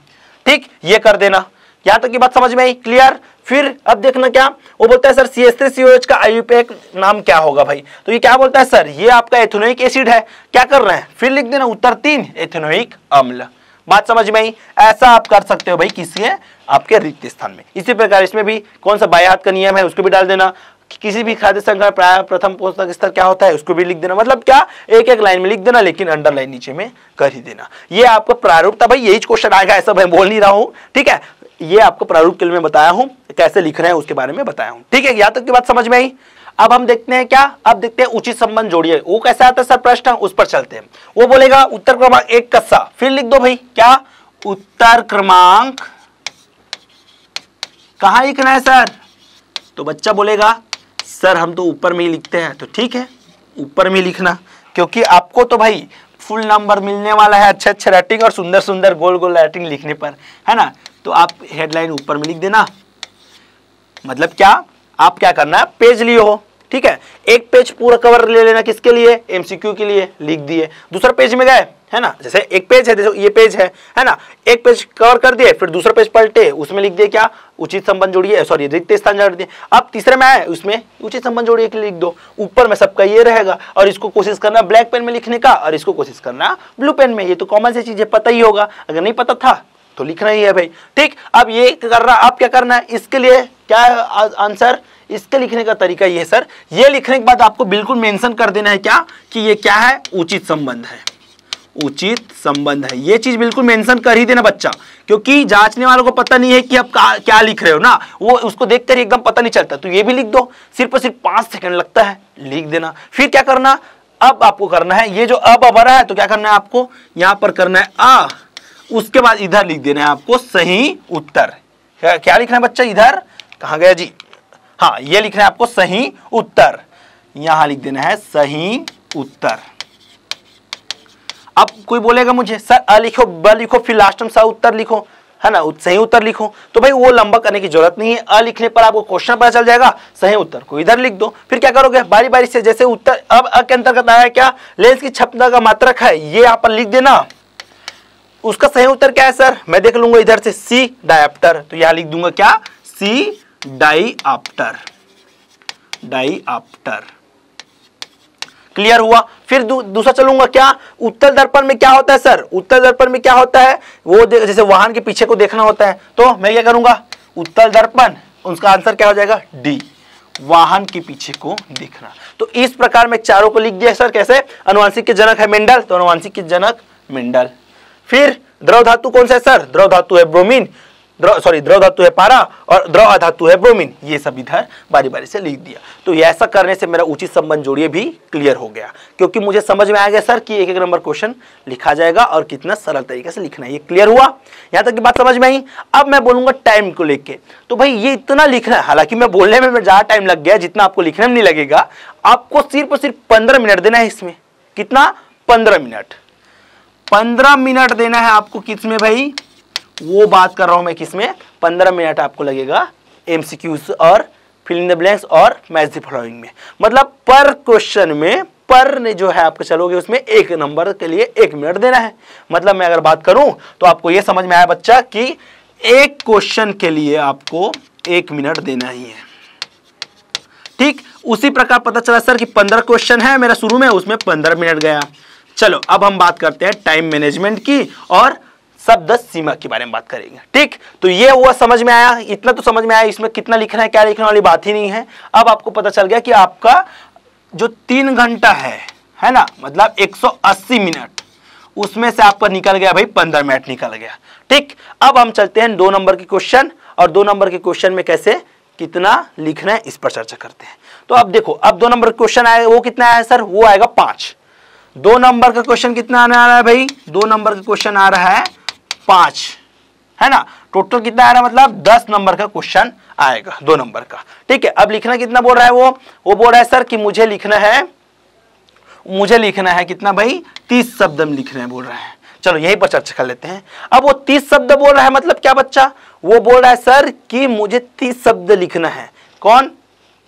ठीक ये कर देना यहां तक तो की बात समझ में आई क्लियर फिर अब देखना क्या वो बोलता है sir C S three C O H का आई नाम क्या होगा भाई तो ये क्या बोलता है सर ये आपका एथेनोइक एसिड है क्या कर रहे हैं फिर लिख देना उत्तर तीन एथेनोइक अम्ल बात समझ में आई ऐसा आप कर सकते हो भाई किसी है आपके रिक्त स्थान में इसी प्रकार इसमें भी कौन सा बाया हाथ का नियम है उसको भी डाल देना कि किसी भी खाद्य संग्रह प्राय प्रथम पोषक स्तर क्या होता है उसको भी लिख देना मतलब क्या एक एक लाइन में लिख देना लेकिन अंडरलाइन नीचे में कर ही देना ये आपको प्रारूप था भाई यही क्वेश्चन आएगा ऐसा मैं बोल नहीं रहा हूँ ठीक है ये आपको प्रारूप के लिए मैं बताया हूँ कैसे लिख रहे हैं उसके बारे में बताया हूँ ठीक है यहाँ तक की बात समझ में आई अब हम देखते हैं क्या अब देखते हैं उचित संबंध जोड़िए वो कैसे आता है सर प्रश्न उस पर चलते हैं वो बोलेगा उत्तर क्रमांक एक कस्सा फिर लिख दो भाई क्या उत्तर क्रमांक कहा लिखना है सर तो बच्चा बोलेगा सर हम तो ऊपर में ही लिखते हैं तो ठीक है ऊपर में लिखना क्योंकि आपको तो भाई फुल नंबर मिलने वाला है अच्छे अच्छे राइटिंग और सुंदर सुंदर गोल गोल राइटिंग लिखने पर है ना तो आप हेडलाइन ऊपर में लिख देना मतलब क्या आप क्या करना है पेज लिए हो ठीक है एक पेज पूरा कवर ले लेना किसके लिए एमसीक्यू के लिए लिख दिए दूसरा पेज में गए है ना जैसे एक पेज है जैसे ये पेज है है ना एक पेज कवर कर दिए फिर दूसरा पेज पलटे उसमें लिख दिए क्या उचित संबंध जोड़िए सॉरी रिक्त स्थान जोड़ दिए अब तीसरे में आए उसमें उचित संबंध जोड़िए के लिख दो ऊपर में सबका ये रहेगा और इसको कोशिश करना ब्लैक पेन में लिखने का और इसको कोशिश करना ब्लू पेन में ये तो कॉमन सी चीज़ है पता ही होगा अगर नहीं पता था तो लिखना ही है भाई ठीक अब ये कर रहा आप क्या करना है इसके लिए क्या आंसर इसके लिखने का तरीका ये है सर ये लिखने के बाद आपको बिल्कुल मेंशन कर देना है क्या कि ये क्या है उचित संबंध है उचित संबंध है ये चीज बिल्कुल मेंशन कर ही देना बच्चा क्योंकि जांचने वालों को पता नहीं है कि आप क्या लिख रहे हो ना वो उसको देखकर एकदम पता नहीं चलता तो ये भी लिख दो सिर्फ और सिर्फ पांच सेकंड लगता है लिख देना फिर क्या करना अब आपको करना है ये जो अब अब रहा है तो क्या करना है आपको यहां पर करना है आ उसके बाद इधर लिख देना है आपको सही उत्तर क्या लिखना है बच्चा इधर कहा गया जी हाँ ये लिखना है आपको सही उत्तर यहां लिख देना है सही उत्तर अब कोई बोलेगा मुझे सर अ लिखो ब लिखो फिर लास्ट में सा उत्तर लिखो है ना सही उत्तर लिखो तो भाई वो लंबा करने की जरूरत नहीं है अ लिखने पर आपको क्वेश्चन पता चल जाएगा सही उत्तर को इधर लिख दो फिर क्या करोगे बारी बारी से जैसे उत्तर अब अ के अंतर्गत आया क्या लेंस की क्षमता का मात्रक है ये आप लिख देना उसका सही उत्तर क्या है सर मैं देख लूंगा इधर से सी डायप्टर तो यहां लिख दूंगा क्या C die after die after clear हुआ फिर दूसरा दूसरा चलूंगा क्या उत्तर दर्पण में क्या होता है सर उत्तर दर्पण में क्या होता है वो जैसे वाहन के पीछे को देखना होता है तो मैं क्या करूंगा उत्तर दर्पण उसका आंसर क्या हो जाएगा डी वाहन के पीछे को देखना तो इस प्रकार में चारों को लिख दिया सर कैसे अनुवांशिक के जनक है मेंडल तो अनुवांशिक के जनक मेंडल फिर द्रव धातु कौन सा है सर द्रव धातु है ब्रोमीन सॉरी द्रव धातु है पारा और द्रव अधातु है ब्रोमिन ये सब इधर बारी बारी से लिख दिया तो ये ऐसा करने से मेरा उचित संबंध जोड़िए भी क्लियर हो गया क्योंकि मुझे समझ में आ गया सर कि एक एक नंबर क्वेश्चन लिखा जाएगा और कितना सरल तरीके से लिखना है ये क्लियर हुआ यहाँ तक की बात समझ में आई अब मैं बोलूंगा टाइम को लेकर तो भाई ये इतना लिखना है हालांकि मैं बोलने में ज़्यादा टाइम लग गया जितना आपको लिखने में नहीं लगेगा आपको सिर्फ सिर्फ पंद्रह मिनट देना है इसमें कितना पंद्रह मिनट पंद्रह मिनट देना है आपको किसमें भाई वो बात कर रहा हूं मैं किसमें पंद्रह मिनट आपको लगेगा एमसीक्यू और फिलिंग द ब्लैंक्स और मैच द फॉलोइंग में मतलब पर क्वेश्चन में पर ने जो है आपको चलोगे उसमें एक नंबर के लिए एक मिनट देना है मतलब मैं अगर बात करूं तो आपको यह समझ में आया बच्चा कि एक क्वेश्चन के लिए आपको एक मिनट देना ही है ठीक उसी प्रकार पता चला सर कि पंद्रह क्वेश्चन है मेरा शुरू में उसमें पंद्रह मिनट गया चलो अब हम बात करते हैं टाइम मैनेजमेंट की और शब्द सीमा के बारे में बात करेंगे ठीक तो ये हुआ समझ में आया इतना तो समझ में आया इसमें कितना लिखना है क्या लिखने वाली बात ही नहीं है अब आपको पता चल गया कि आपका जो तीन घंटा है है ना मतलब 180 मिनट उसमें से आपका निकल गया भाई पंद्रह मिनट निकल गया ठीक अब हम चलते हैं दो नंबर के क्वेश्चन और दो नंबर के क्वेश्चन में कैसे कितना लिखना है इस पर चर्चा करते हैं तो अब देखो अब दो नंबर क्वेश्चन आया वो कितना आया सर वो आएगा पांच दो नंबर का क्वेश्चन कितना आने आ रहा है भाई दो नंबर का क्वेश्चन आ रहा है पांच है ना टोटल कितना आ रहा है मतलब दस नंबर का क्वेश्चन आएगा दो नंबर का ठीक है अब लिखना कितना बोल रहा है वो वो बोल रहा है सर कि मुझे लिखना है मुझे लिखना है कितना भाई तीस शब्द में लिखना बोल रहा है चलो यहीं पर चर्चा कर लेते हैं अब वो तीस शब्द बोल रहा है मतलब क्या बच्चा वो बोल रहा है सर कि मुझे तीस शब्द लिखना है कौन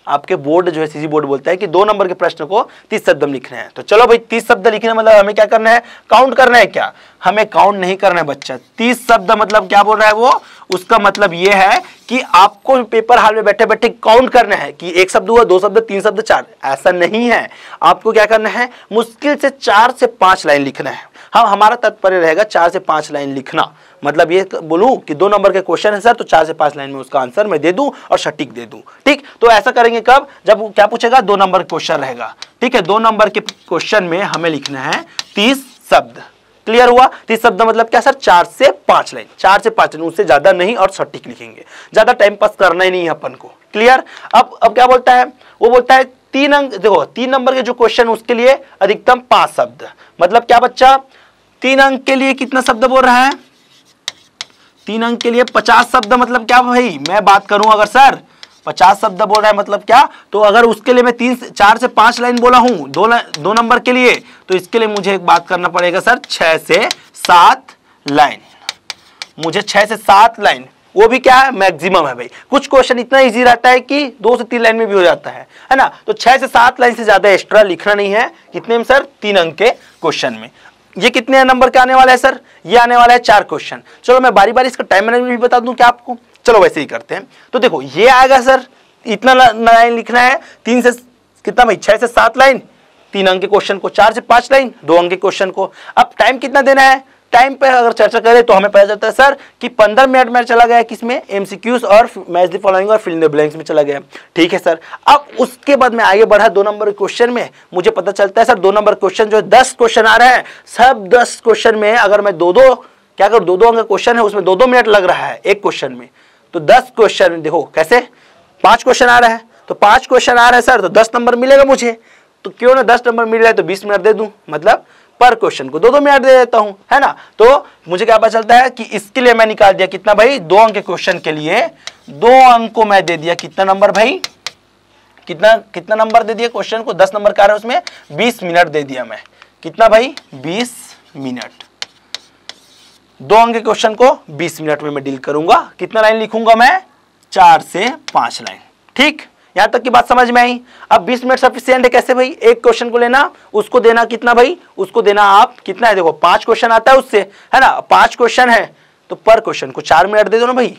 आपके बोर्ड जो है सीजी बोर्ड बोलता है कि दो नंबर के प्रश्न को तीस शब्द में लिखने हैं तो चलो भाई तीस शब्द लिखने मतलब हमें क्या करना है काउंट करना है क्या हमें काउंट नहीं करना है बच्चा तीस शब्द मतलब क्या बोल रहा है वो उसका मतलब ये है कि आपको पेपर हाल में बैठे बैठे काउंट करना है कि एक शब्द हुआ दो शब्द तीन शब्द चार ऐसा नहीं है आपको क्या करना है मुश्किल से चार से पांच लाइन लिखना है हम हाँ, हमारा तत्पर्य रहेगा चार से पांच लाइन लिखना मतलब ये तो बोलूं कि दो नंबर के क्वेश्चन है सर तो चार से पांच लाइन में उसका आंसर मैं दे दूं और सटीक दे दूं ठीक तो ऐसा करेंगे कब जब क्या पूछेगा दो नंबर क्वेश्चन रहेगा ठीक है दो नंबर के क्वेश्चन में हमें लिखना है तीस शब्द क्लियर हुआ तीस शब्द मतलब क्या सर चार से पांच लाइन चार से पांच लाइन उससे ज्यादा नहीं और सटीक लिखेंगे ज्यादा टाइम पास करना ही नहीं है अपन को क्लियर अब अब क्या बोलता है वो बोलता है तीन अंक देखो तीन नंबर के जो क्वेश्चन उसके लिए अधिकतम पांच शब्द मतलब क्या बच्चा तीन अंक के लिए कितना शब्द बोल रहा है तीन अंक के लिए पचास शब्द मतलब क्या भाई मैं बात करूं अगर सर पचास शब्द बोल रहा है मतलब क्या तो अगर उसके लिए मैं तीन चार से पांच लाइन बोला हूं दो दो नंबर के लिए तो इसके लिए मुझे एक बात करना पड़ेगा सर छह से सात लाइन मुझे छह से सात लाइन वो भी क्या है मैक्सिमम है भाई कुछ क्वेश्चन इतना इजी रहता है कि दो से तीन लाइन में भी हो जाता है है ना तो छह से सात लाइन से ज्यादा एक्स्ट्रा लिखना नहीं है कितने में सर तीन अंक के क्वेश्चन में ये कितने नंबर के आने वाला है सर ये आने वाला है चार क्वेश्चन चलो मैं बारी बारी इसका टाइम मैनेजमेंट भी बता दूं क्या आपको चलो वैसे ही करते हैं तो देखो ये आएगा सर इतना लाइन लिखना है तीन से कितना भाई छह से सात लाइन तीन अंक के क्वेश्चन को चार से पांच लाइन दो अंक के क्वेश्चन को अब टाइम कितना देना है टाइम पर अगर चर्चा करें तो हमें पता चलता है सर कि पंद्रह मिनट में चला गया किसमें एमसीक्यूज और मैच दी फॉलोइंग और फिल्म द ब्लैंक्स में चला गया ठीक है सर अब उसके बाद में आगे बढ़ा दो नंबर क्वेश्चन में मुझे पता चलता है सर दो नंबर क्वेश्चन जो है दस क्वेश्चन आ रहे हैं सब दस क्वेश्चन में अगर मैं दो दो क्या अगर दो दो अंक क्वेश्चन है उसमें दो दो मिनट लग रहा है एक क्वेश्चन में तो दस क्वेश्चन देखो कैसे पांच क्वेश्चन आ रहा है तो पांच क्वेश्चन आ रहा है सर तो दस नंबर मिलेगा मुझे तो क्यों ना दस नंबर मिल रहा है तो बीस मिनट दे दूं मतलब पर क्वेश्चन को दो दो मिनट दे देता हूं है ना तो मुझे क्या पता चलता है कि इसके लिए मैं निकाल दिया कितना भाई दो अंक के क्वेश्चन के लिए दो अंक को मैं दे दिया कितना नंबर भाई कितना कितना नंबर दे दिया क्वेश्चन को दस नंबर का रहा है उसमें बीस मिनट दे दिया मैं कितना भाई बीस मिनट दो अंक के क्वेश्चन को बीस मिनट में मैं डील करूंगा कितना लाइन लिखूंगा मैं चार से पांच लाइन ठीक यहां तक की बात समझ में आई अब 20 मिनट सफिशियंट है कैसे भाई एक क्वेश्चन को लेना उसको देना कितना भाई उसको देना आप कितना है देखो पांच क्वेश्चन आता है उससे है ना पांच क्वेश्चन है तो पर क्वेश्चन को चार मिनट दे दो ना भाई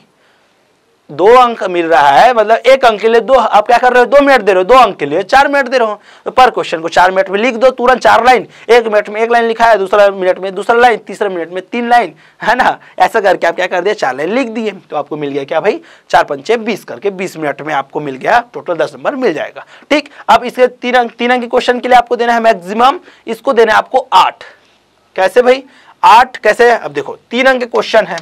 दो अंक मिल रहा है मतलब एक अंक के लिए दो आप क्या कर रहे हो दो मिनट दे रहे हो दो अंक के लिए चार मिनट दे रहे हो तो पर क्वेश्चन को चार मिनट में लिख दो तुरंत चार लाइन एक मिनट में एक लाइन लिखा है दूसरा मिनट में दूसरा लाइन तीसरे मिनट में तीन लाइन है ना ऐसा करके आप क्या कर दिया चार लाइन लिख दिए तो आपको मिल गया क्या भाई चार पंचे बीस करके बीस मिनट में आपको मिल गया टोटल दस नंबर मिल जाएगा ठीक अब इसके तीन अंक तीन अंक के क्वेश्चन के लिए आपको देना है मैक्सिमम इसको देना है आपको आठ कैसे भाई आठ कैसे अब देखो तीन अंक के क्वेश्चन है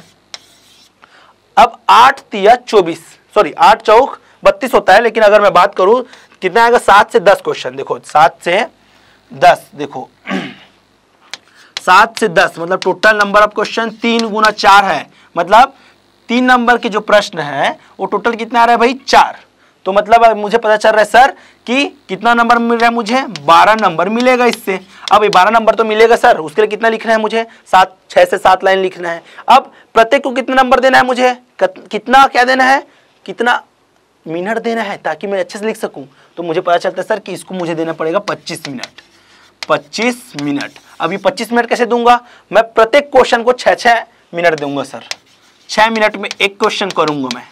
अब आठ तिया चौबीस सॉरी आठ चौक बत्तीस होता है लेकिन अगर मैं बात करूं कितना आएगा सात से दस क्वेश्चन देखो सात से दस देखो सात से दस मतलब टोटल नंबर ऑफ क्वेश्चन तीन गुना चार है मतलब तीन नंबर के जो प्रश्न है वो टोटल कितना आ रहा है भाई चार तो मतलब मुझे पता चल रहा है सर कि कितना नंबर मिल रहा है मुझे बारह नंबर मिलेगा इससे अब ये बारह नंबर तो मिलेगा सर उसके लिए कितना लिखना है मुझे सात छः से सात लाइन लिखना है अब प्रत्येक को कितना नंबर देना है मुझे कितना क्या देना है कितना मिनट देना है ताकि मैं अच्छे से लिख सकूं तो मुझे पता चलता है सर कि इसको मुझे देना पड़ेगा पच्चीस मिनट पच्चीस मिनट अब ये पच्चीस मिनट कैसे दूंगा मैं प्रत्येक क्वेश्चन को छः छः मिनट दूंगा सर छः मिनट में एक क्वेश्चन करूंगा मैं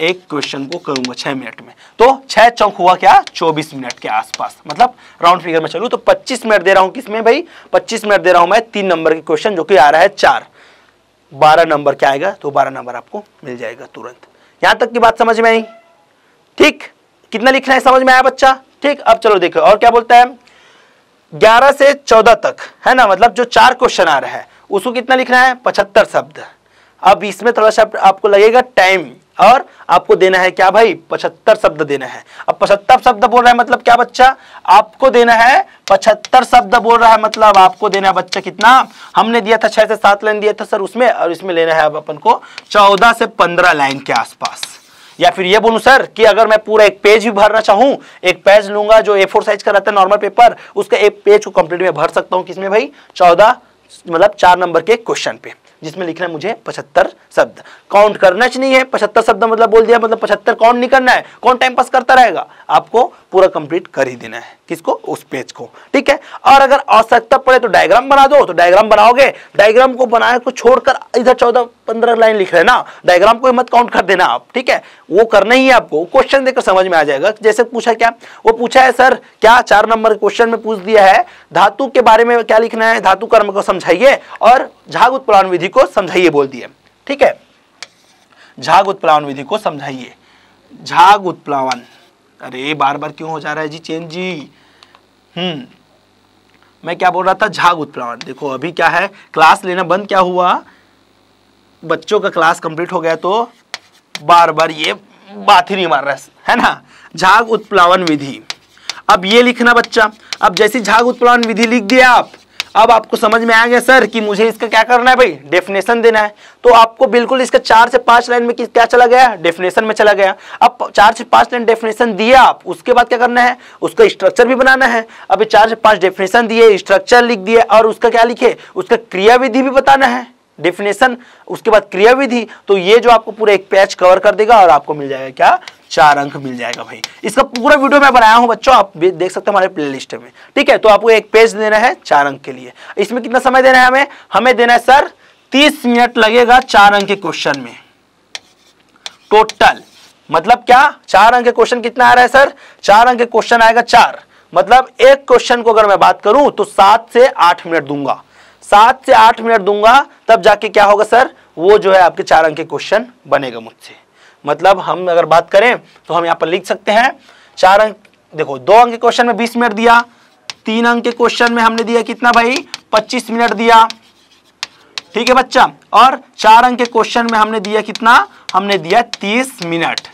एक क्वेश्चन को करूंगा छह मिनट में तो छह चौक हुआ क्या चौबीस मिनट के आसपास मतलब राउंड फिगर में चलू तो पच्चीस मिनट दे रहा हूं किसमें भाई पच्चीस मिनट दे रहा हूं मैं तीन नंबर के क्वेश्चन जो कि आ रहा है चार बारह नंबर क्या आएगा तो बारह नंबर आपको मिल जाएगा तुरंत यहां तक की बात समझ में आई ठीक कितना लिखना है समझ में आया बच्चा ठीक अब चलो देखो और क्या बोलता है ग्यारह से चौदह तक है ना मतलब जो चार क्वेश्चन आ रहा है उसको कितना लिखना है पचहत्तर शब्द अब इसमें थोड़ा सा आपको लगेगा टाइम और आपको देना है क्या भाई पचहत्तर शब्द देना है अब पचहत्तर शब्द बोल रहा है मतलब क्या बच्चा आपको देना है पचहत्तर शब्द बोल रहा है मतलब आपको देना है बच्चा कितना हमने दिया था छह से सात लाइन दिया था सर उसमें और इसमें लेना है अब अपन को चौदह से पंद्रह लाइन के आसपास या फिर ये बोलूं सर कि अगर मैं पूरा एक पेज भी भरना चाहूं एक पेज लूंगा जो ए फोर साइज का रहता है नॉर्मल पेपर उसका एक पेज को कंप्लीट में भर सकता हूं किसमें भाई चौदह मतलब चार नंबर के क्वेश्चन पे जिसमें लिखना है मुझे पचहत्तर शब्द काउंट करना च नहीं है पचहत्तर शब्द मतलब बोल दिया मतलब पचहत्तर काउंट नहीं करना है कौन टाइम पास करता रहेगा आपको पूरा कंप्लीट कर ही देना है किसको उस पेज को ठीक है और अगर आवश्यकता पड़े तो डायग्राम बना दो तो डायग्राम बनाओगे डायग्राम को बनाए को तो छोड़कर इधर चौदह पंद्रह लाइन लिख रहे हैं ना डायग्राम को मत काउंट कर देना आप ठीक है वो करना ही है आपको क्वेश्चन देखकर समझ में आ जाएगा जैसे पूछा क्या वो पूछा है सर क्या चार नंबर क्वेश्चन में पूछ दिया है धातु के बारे में क्या लिखना है धातु कर्म को समझाइए और झाग उत्प्लावन विधि को समझाइए बोल दिए ठीक है झाग उत्प्लावन विधि को समझाइए झाग उत्प्लावन अरे बार बार क्यों हो जा रहा है जी चेंज जी हम्म मैं क्या बोल रहा था झाग उत्प्लावन देखो अभी क्या है क्लास लेना बंद क्या हुआ बच्चों का क्लास कंप्लीट हो गया तो बार बार ये बात ही नहीं मार रहा है, है ना झाग उत्प्लावन विधि अब ये लिखना बच्चा अब जैसे झाग उत्प्लावन विधि लिख दिया आप अब आपको समझ में आ गया सर कि मुझे इसका क्या करना है भाई डेफिनेशन देना है तो आपको बिल्कुल इसका चार से पांच लाइन में क्या चला गया डेफिनेशन में चला गया अब चार से पांच लाइन डेफिनेशन दिया आप उसके बाद क्या करना है उसका स्ट्रक्चर भी बनाना है अब चार से पांच डेफिनेशन दिए स्ट्रक्चर लिख दिए और उसका क्या लिखे उसका क्रियाविधि भी बताना है डेफिनेशन उसके बाद क्रियाविधि तो ये जो आपको पूरा एक पेज कवर कर देगा और आपको मिल जाएगा क्या चार अंक मिल जाएगा भाई इसका पूरा वीडियो मैं बनाया हूं बच्चों आप देख सकते हो हमारे प्लेलिस्ट में ठीक है तो आपको एक पेज देना है चार अंक के लिए इसमें कितना समय देना है हमें हमें देना है सर तीस मिनट लगेगा चार अंक के क्वेश्चन में टोटल मतलब क्या चार अंक के क्वेश्चन कितना आ रहा है सर चार अंक के क्वेश्चन आएगा चार मतलब एक क्वेश्चन को अगर मैं बात करूं तो सात से आठ मिनट दूंगा सात से आठ मिनट दूंगा तब जाके क्या होगा सर वो जो है आपके चार अंक के क्वेश्चन बनेगा मुझसे मतलब हम अगर बात करें तो हम यहाँ पर लिख सकते हैं चार अंक देखो दो अंक के क्वेश्चन में बीस मिनट दिया तीन अंक के क्वेश्चन में हमने दिया कितना भाई पच्चीस मिनट दिया ठीक है बच्चा और चार अंक के क्वेश्चन में हमने दिया कितना हमने दिया तीस मिनट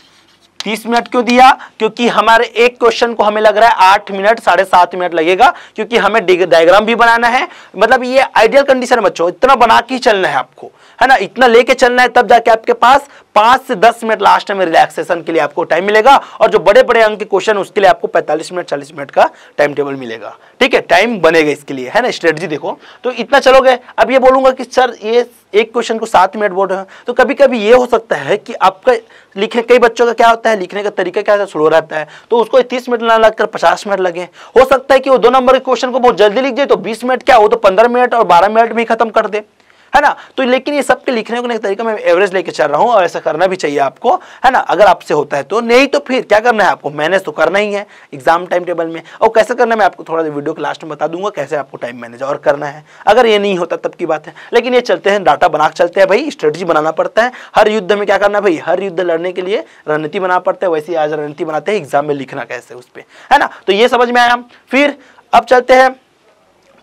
तीस मिनट क्यों दिया क्योंकि हमारे एक क्वेश्चन को हमें लग रहा है आठ मिनट साढ़े सात मिनट लगेगा क्योंकि हमें डायग्राम भी बनाना है मतलब ये आइडियल कंडीशन बच्चों इतना बना के ही चलना है आपको है ना इतना लेके चलना है तब जाके आपके पास पांच से दस मिनट लास्ट में रिलैक्सेशन के लिए आपको टाइम मिलेगा और जो बड़े बड़े अंक के क्वेश्चन उसके लिए आपको पैंतालीस मिनट चालीस मिनट का टाइम टेबल मिलेगा ठीक है टाइम बनेगा इसके लिए है ना स्ट्रेटजी देखो तो इतना चलोगे अब ये बोलूंगा कि सर ये एक क्वेश्चन को सात मिनट बोल रहे हैं तो कभी कभी ये हो सकता है कि आपका लिखने कई बच्चों का क्या होता है लिखने का तरीका क्या होता है स्लो रहता है तो उसको तीस मिनट ना लगकर पचास मिनट लगे हो सकता है कि वो दो नंबर के क्वेश्चन को बहुत जल्दी लिख दे तो बीस मिनट क्या हो तो पंद्रह मिनट और बारह मिनट में खत्म कर दे है ना तो लेकिन ये सबके लिखने का तरीका मैं एवरेज लेके चल रहा हूँ और ऐसा करना भी चाहिए आपको है ना अगर आपसे होता है तो नहीं तो फिर क्या करना है आपको मैनेज तो करना ही है एग्जाम टाइम टेबल में और कैसे करना मैं आपको थोड़ा वीडियो के लास्ट में बता दूंगा कैसे आपको टाइम मैनेज और करना है अगर ये नहीं होता तब की बात है लेकिन ये चलते हैं डाटा बना चलते हैं भाई स्ट्रेटजी बनाना पड़ता है हर युद्ध में क्या करना है भाई हर युद्ध लड़ने के लिए रणनीति बनाना पड़ता है वैसे आज रणनीति बनाते हैं एग्जाम में लिखना कैसे उस पर है ना तो ये समझ में आया फिर अब चलते हैं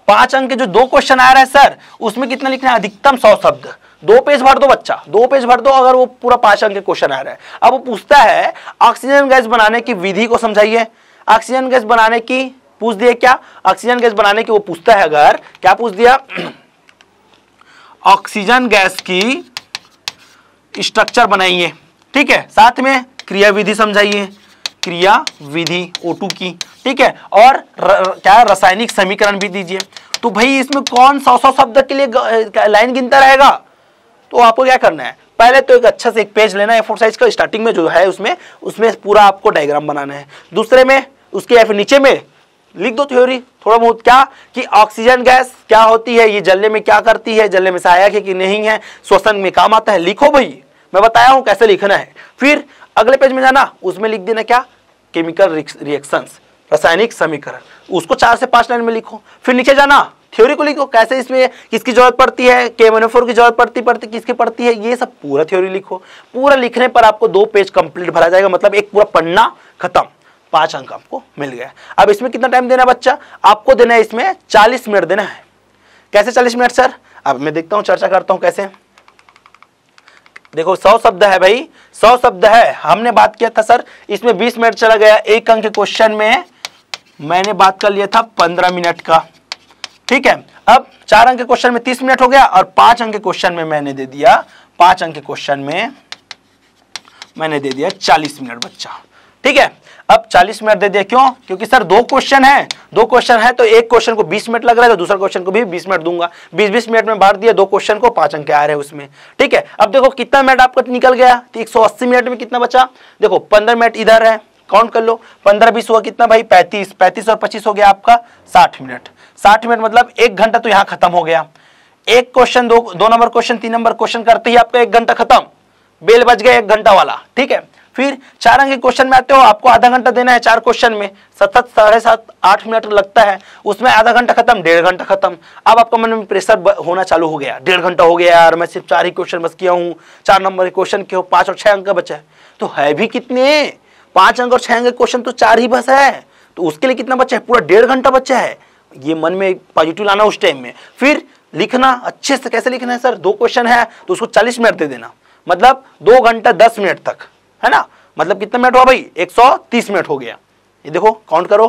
पांच अंक के जो दो क्वेश्चन आ रहा है सर उसमें कितना लिखना है अधिकतम सौ शब्द दो पेज भर दो बच्चा दो पेज भर दो अगर वो पूरा पांच अंक के क्वेश्चन आ रहा है अब वो पूछता है ऑक्सीजन गैस बनाने की विधि को समझाइए ऑक्सीजन गैस बनाने की पूछ दिया क्या ऑक्सीजन गैस बनाने की वो पूछता है अगर क्या पूछ दिया ऑक्सीजन गैस की स्ट्रक्चर बनाइए ठीक है साथ में क्रिया विधि समझाइए क्रिया विधि O2 की ठीक है और र, क्या रासायनिक समीकरण भी दीजिए तो भाई इसमें कौन सौ सौ शब्द के लिए लाइन गिनता रहेगा तो आपको क्या करना है पहले तो एक अच्छा से एक पेज लेना है साइज का स्टार्टिंग में जो है उसमें उसमें पूरा आपको डायग्राम बनाना है दूसरे में उसके या फिर नीचे में लिख दो थ्योरी थोड़ा बहुत क्या कि ऑक्सीजन गैस क्या होती है ये जलने में क्या करती है जलने में सहायक है कि नहीं है श्वसन में काम आता है लिखो भाई मैं बताया हूँ कैसे लिखना है फिर अगले पेज में जाना उसमें लिख देना क्या केमिकल रिएक्शंस रासायनिक समीकरण उसको चार से पांच लाइन में लिखो फिर नीचे जाना थ्योरी को लिखो कैसे इसमें किसकी जरूरत पड़ती है के मेनोफोर की जरूरत पड़ती पड़ती किसकी पड़ती है ये सब पूरा थ्योरी लिखो पूरा लिखने पर आपको दो पेज कंप्लीट भरा जाएगा मतलब एक पूरा पन्ना खत्म पांच अंक आपको मिल गया अब इसमें कितना टाइम देना बच्चा आपको देना है इसमें चालीस मिनट देना है कैसे चालीस मिनट सर अब मैं देखता हूँ चर्चा करता हूँ कैसे देखो सौ शब्द है भाई सौ शब्द है हमने बात किया था सर इसमें बीस मिनट चला गया एक अंक के क्वेश्चन में मैंने बात कर लिया था पंद्रह मिनट का ठीक है अब चार अंक के क्वेश्चन में तीस मिनट हो गया और पांच अंक के क्वेश्चन में मैंने दे दिया पांच अंक के क्वेश्चन में मैंने दे दिया चालीस मिनट बच्चा ठीक है अब 40 मिनट दे दिया क्यों क्योंकि सर दो क्वेश्चन है दो क्वेश्चन है तो एक क्वेश्चन को 20 मिनट लग रहा है तो दूसरा क्वेश्चन को भी 20 मिनट दूंगा 20-20 मिनट में बांट दिया दो क्वेश्चन को पांच अंक आ रहे हैं उसमें ठीक है अब देखो कितना मिनट आपका निकल गया तो 180 मिनट में कितना बचा देखो पंद्रह मिनट इधर है काउंट कर लो पंद्रह बीस हुआ कितना भाई पैंतीस पैंतीस और पच्चीस हो गया आपका साठ मिनट साठ मिनट मतलब एक घंटा तो यहाँ खत्म हो गया एक क्वेश्चन दो दो नंबर क्वेश्चन तीन नंबर क्वेश्चन करते ही आपका एक घंटा खत्म बेल बज गया एक घंटा वाला ठीक है फिर चार अंक के क्वेश्चन में आते हो आपको आधा घंटा देना है चार क्वेश्चन में सतत साढ़े सात आठ मिनट लगता है उसमें आधा घंटा खत्म डेढ़ घंटा खत्म अब आपका मन में प्रेशर होना चालू हो गया डेढ़ घंटा हो गया यार मैं सिर्फ चार ही क्वेश्चन बस किया हूँ चार नंबर के क्वेश्चन के हो पाँच और छः अंक का बचा है तो है भी कितने पाँच अंक और छः अंक के क्वेश्चन तो चार ही बस है तो उसके लिए कितना बच्चा है पूरा डेढ़ घंटा बच्चा है ये मन में पॉजिटिव लाना उस टाइम में फिर लिखना अच्छे से कैसे लिखना है सर दो क्वेश्चन है तो उसको चालीस मिनट दे देना मतलब दो घंटा दस मिनट तक है ना मतलब कितने मिनट हुआ भाई 130 मिनट हो गया ये देखो काउंट करो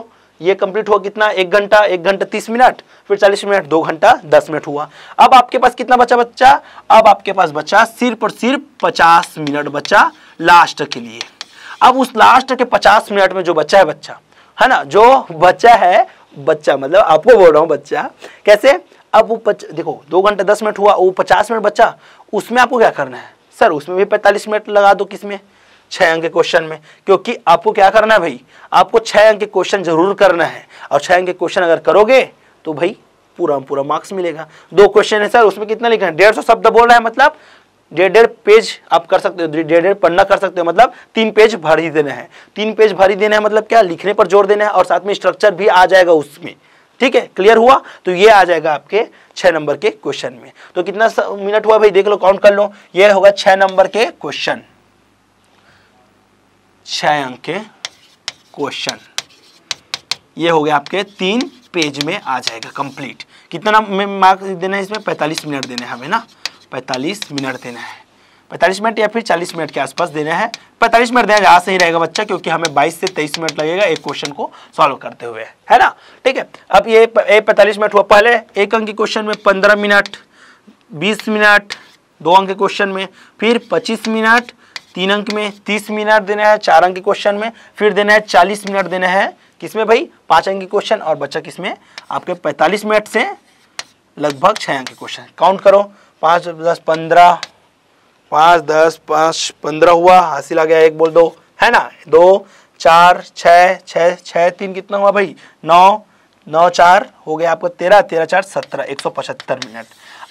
ये कंप्लीट हुआ कितना एक घंटा एक घंटा तीस मिनट फिर चालीस मिनट दो घंटा दस मिनट हुआ अब आपके पास कितना बचा बच्चा अब आपके पास बचा सिर्फ और सिर्फ पचास मिनट बचा लास्ट के लिए अब उस लास्ट के पचास मिनट में जो बच्चा है बच्चा है ना जो बच्चा है बच्चा मतलब आपको बोल रहा हूँ बच्चा कैसे अब वो पच देखो दो घंटा दस मिनट हुआ वो पचास मिनट बच्चा उसमें आपको क्या करना है सर उसमें भी पैंतालीस मिनट लगा दो किसमें छह अंक के क्वेश्चन में क्योंकि आपको क्या करना है भाई आपको छह अंक के क्वेश्चन जरूर करना है और छह अंक के क्वेश्चन अगर करोगे तो भाई पूरा पूरा मार्क्स मिलेगा दो क्वेश्चन है सर उसमें कितना लिखना है डेढ़ सौ शब्द बोल रहा है मतलब डेढ़ डेढ़ पेज आप कर सकते हो डेढ़ डेढ़ पन्ना कर सकते हो मतलब तीन पेज भर ही देना है तीन पेज भर ही देना है मतलब क्या लिखने पर जोर देना है और साथ में स्ट्रक्चर भी आ जाएगा उसमें ठीक है क्लियर हुआ तो ये आ जाएगा आपके छह नंबर के क्वेश्चन में तो कितना मिनट हुआ भाई देख लो काउंट कर लो ये होगा छह नंबर के क्वेश्चन छः अंक के क्वेश्चन ये हो गया आपके तीन पेज में आ जाएगा कंप्लीट कितना मार्क देना है इसमें 45 मिनट देना है हमें ना 45 मिनट देना है 45 मिनट या फिर 40 मिनट के आसपास देना है 45 मिनट देना ज़्यादा सही रहेगा बच्चा क्योंकि हमें 22 से 23 मिनट लगेगा एक क्वेश्चन को सॉल्व करते हुए है ना ठीक है अब ये ए पैंतालीस मिनट हुआ पहले एक अंक के क्वेश्चन में पंद्रह मिनट बीस मिनट दो अंक के क्वेश्चन में फिर पच्चीस मिनट तीन अंक में तीस मिनट देना है चार अंक के क्वेश्चन में फिर देना है चालीस मिनट देना है किसमें भाई पांच अंक के क्वेश्चन और बच्चा किसमें आपके पैंतालीस मिनट से लगभग छः अंक के क्वेश्चन काउंट करो पाँच दस पंद्रह पाँच दस पाँच पंद्रह हुआ हासिल आ गया एक बोल दो है ना दो चार छः छः छः तीन कितना हुआ भाई नौ नौ चार हो गया आपका तेरह तेरह चार सत्रह एक सौ पचहत्तर मिनट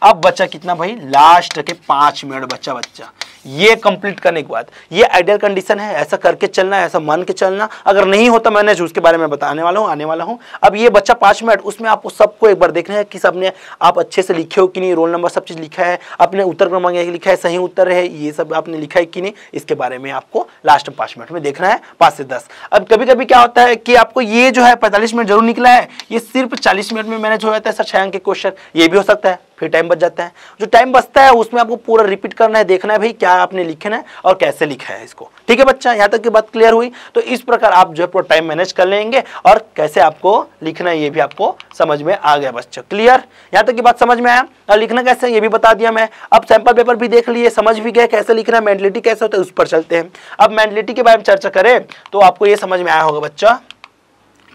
अब बच्चा कितना भाई लास्ट के पांच मिनट बच्चा बच्चा ये कंप्लीट करने के बाद ये आइडियल कंडीशन है ऐसा करके चलना ऐसा मान के चलना अगर नहीं होता मैंने उसके बारे में बताने वाला हूँ आने वाला हूँ अब ये बच्चा पाँच मिनट उसमें आपको सबको एक बार देखना है कि सबने आप अच्छे से लिखे हो कि नहीं रोल नंबर सब चीज़ लिखा है अपने उत्तर क्रमांक लिखा है सही उत्तर है ये सब आपने लिखा है कि नहीं इसके बारे में आपको लास्ट पांच मिनट में देखना है पाँच से दस अब कभी कभी क्या होता है कि आपको ये जो है पैंतालीस मिनट जरूर निकला है ये सिर्फ चालीस मिनट में मैनेज हो जाता है सर छः अंक के क्वेश्चन ये भी हो सकता है फिर टाइम बच जाता है जो टाइम बचता है उसमें आपको पूरा रिपीट करना है देखना है भाई क्या आपने लिखना है और कैसे लिखा है इसको ठीक है बच्चा यहाँ तक की बात क्लियर हुई तो इस प्रकार आप जो है पूरा टाइम मैनेज कर लेंगे और कैसे आपको लिखना है ये भी आपको समझ में आ गया बच्चा क्लियर यहाँ तक की बात समझ में आया और लिखना कैसे ये भी बता दिया मैं अब सैंपल पेपर भी देख लिए समझ भी गया कैसे लिखना है मेंटलिटी कैसे होता है उस पर चलते हैं अब मेंटलिटी के बारे में चर्चा करें तो आपको ये समझ में आया होगा बच्चा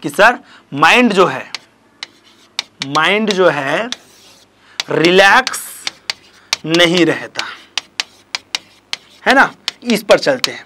कि सर माइंड जो है माइंड जो है रिलैक्स नहीं रहता है ना इस पर चलते हैं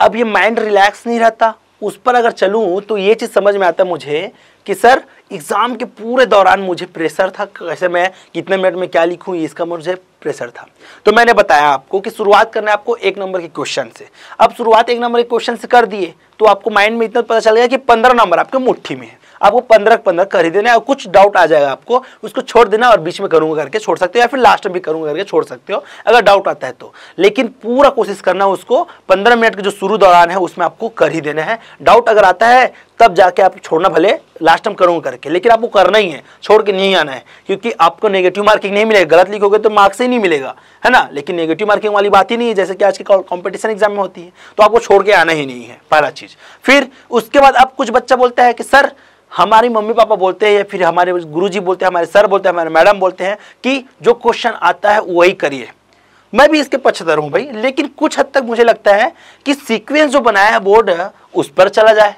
अब ये माइंड रिलैक्स नहीं रहता उस पर अगर चलूं तो ये चीज़ समझ में आता है मुझे कि सर एग्ज़ाम के पूरे दौरान मुझे प्रेशर था कैसे मैं कितने मिनट में क्या लिखूँ इसका मुझे प्रेशर था तो मैंने बताया आपको कि शुरुआत करना है आपको एक नंबर के क्वेश्चन से अब शुरुआत एक नंबर के क्वेश्चन से कर दिए तो आपको माइंड में इतना पता चल गया कि पंद्रह नंबर आपके मुट्ठी में है आपको पंद्रह पंद्रह कर ही देना है और कुछ डाउट आ जाएगा आपको उसको छोड़ देना और बीच में करूँगा करके छोड़ सकते हो या फिर लास्ट में भी करूँगा करके छोड़ सकते हो अगर डाउट आता है तो लेकिन पूरा कोशिश करना उसको पंद्रह मिनट के जो शुरू दौरान है उसमें आपको कर ही देना है डाउट अगर आता है तब जाके आप छोड़ना भले लास्ट टाइम करूँगा करके लेकिन आपको करना ही है छोड़ के नहीं आना है क्योंकि आपको नेगेटिव मार्किंग नहीं मिलेगा गलत लिखोगे तो मार्क्स ही नहीं मिलेगा है ना लेकिन नेगेटिव मार्किंग वाली बात ही नहीं है जैसे कि आज के कॉम्पिटिशन एग्जाम में होती है तो आपको छोड़ के आना ही नहीं है पहला चीज़ फिर उसके बाद अब कुछ बच्चा बोलता है कि सर हमारे मम्मी पापा बोलते हैं या फिर हमारे गुरुजी बोलते हैं हमारे सर बोलते हैं हमारे मैडम बोलते हैं कि जो क्वेश्चन आता है वही करिए मैं भी इसके पक्षधर हूँ भाई लेकिन कुछ हद तक मुझे लगता है कि सीक्वेंस जो बनाया है बोर्ड उस पर चला जाए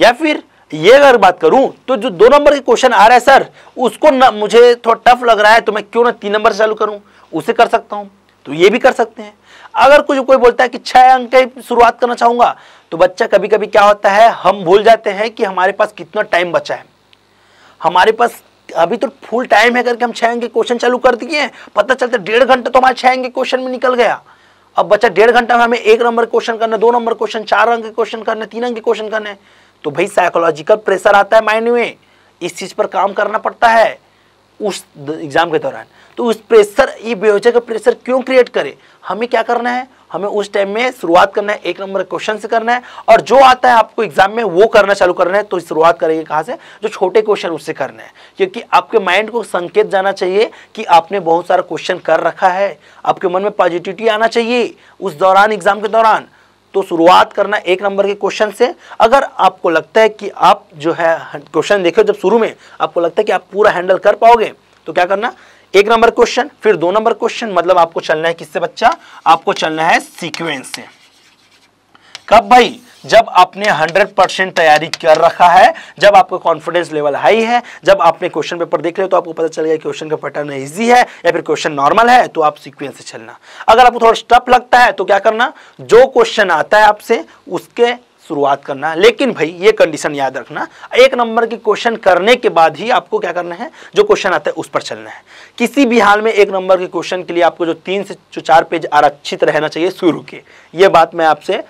या फिर ये अगर बात करूं तो जो दो नंबर के क्वेश्चन आ रहा है सर उसको न, मुझे थोड़ा टफ लग रहा है तो मैं क्यों ना तीन नंबर से चालू करूं उसे कर सकता हूं तो ये भी कर सकते हैं अगर कुछ कोई बोलता है कि छह अंक की शुरुआत करना चाहूंगा तो बच्चा कभी कभी क्या होता है हम भूल जाते हैं कि हमारे पास कितना टाइम बचा है हमारे पास अभी तो फुल टाइम है करके हम छह अंक के क्वेश्चन चालू कर दिए हैं पता चलता है डेढ़ घंटा तो हमारे छह अंक के क्वेश्चन में निकल गया अब बच्चा डेढ़ घंटा में हमें एक नंबर क्वेश्चन करना दो नंबर क्वेश्चन चार अंक के क्वेश्चन करने तीन अंक के क्वेश्चन करने तो भाई साइकोलॉजिकल प्रेशर आता है माइंड में इस चीज़ पर काम करना पड़ता है उस एग्ज़ाम के दौरान तो उस प्रेशर ये बेवजह का प्रेशर क्यों क्रिएट करे हमें क्या करना है हमें उस टाइम में शुरुआत करना है एक नंबर क्वेश्चन से करना है और जो आता है आपको एग्जाम में वो करना चालू करना है तो शुरुआत करेंगे कहाँ से जो छोटे क्वेश्चन उससे करना है क्योंकि आपके माइंड को संकेत जाना चाहिए कि आपने बहुत सारा क्वेश्चन कर रखा है आपके मन में पॉजिटिविटी आना चाहिए उस दौरान एग्जाम के दौरान तो शुरुआत करना एक नंबर के क्वेश्चन से अगर आपको लगता है कि आप जो है क्वेश्चन देखो जब शुरू में आपको लगता है कि आप पूरा हैंडल कर पाओगे तो क्या करना एक नंबर क्वेश्चन फिर दो नंबर क्वेश्चन मतलब आपको चलना है किससे बच्चा आपको चलना है सीक्वेंस से कब भाई जब आपने 100 परसेंट तैयारी कर रखा है जब आपका कॉन्फिडेंस लेवल हाई है जब आपने क्वेश्चन पेपर देख लिया तो आपको पता चल गया क्वेश्चन का पैटर्न ईजी है या फिर क्वेश्चन नॉर्मल है तो आप सीक्वेंस से चलना अगर आपको थोड़ा टफ लगता है तो क्या करना जो क्वेश्चन आता है आपसे उसके शुरुआत करना लेकिन भाई ये कंडीशन याद रखना एक नंबर के क्वेश्चन करने के बाद ही आपको क्या करना है जो क्वेश्चन आता है उस पर चलना है किसी भी हाल में एक नंबर के क्वेश्चन के लिए आपको जो तीन से चार पेज आरक्षित रहना चाहिए शुरू के ये बात मैं आपसे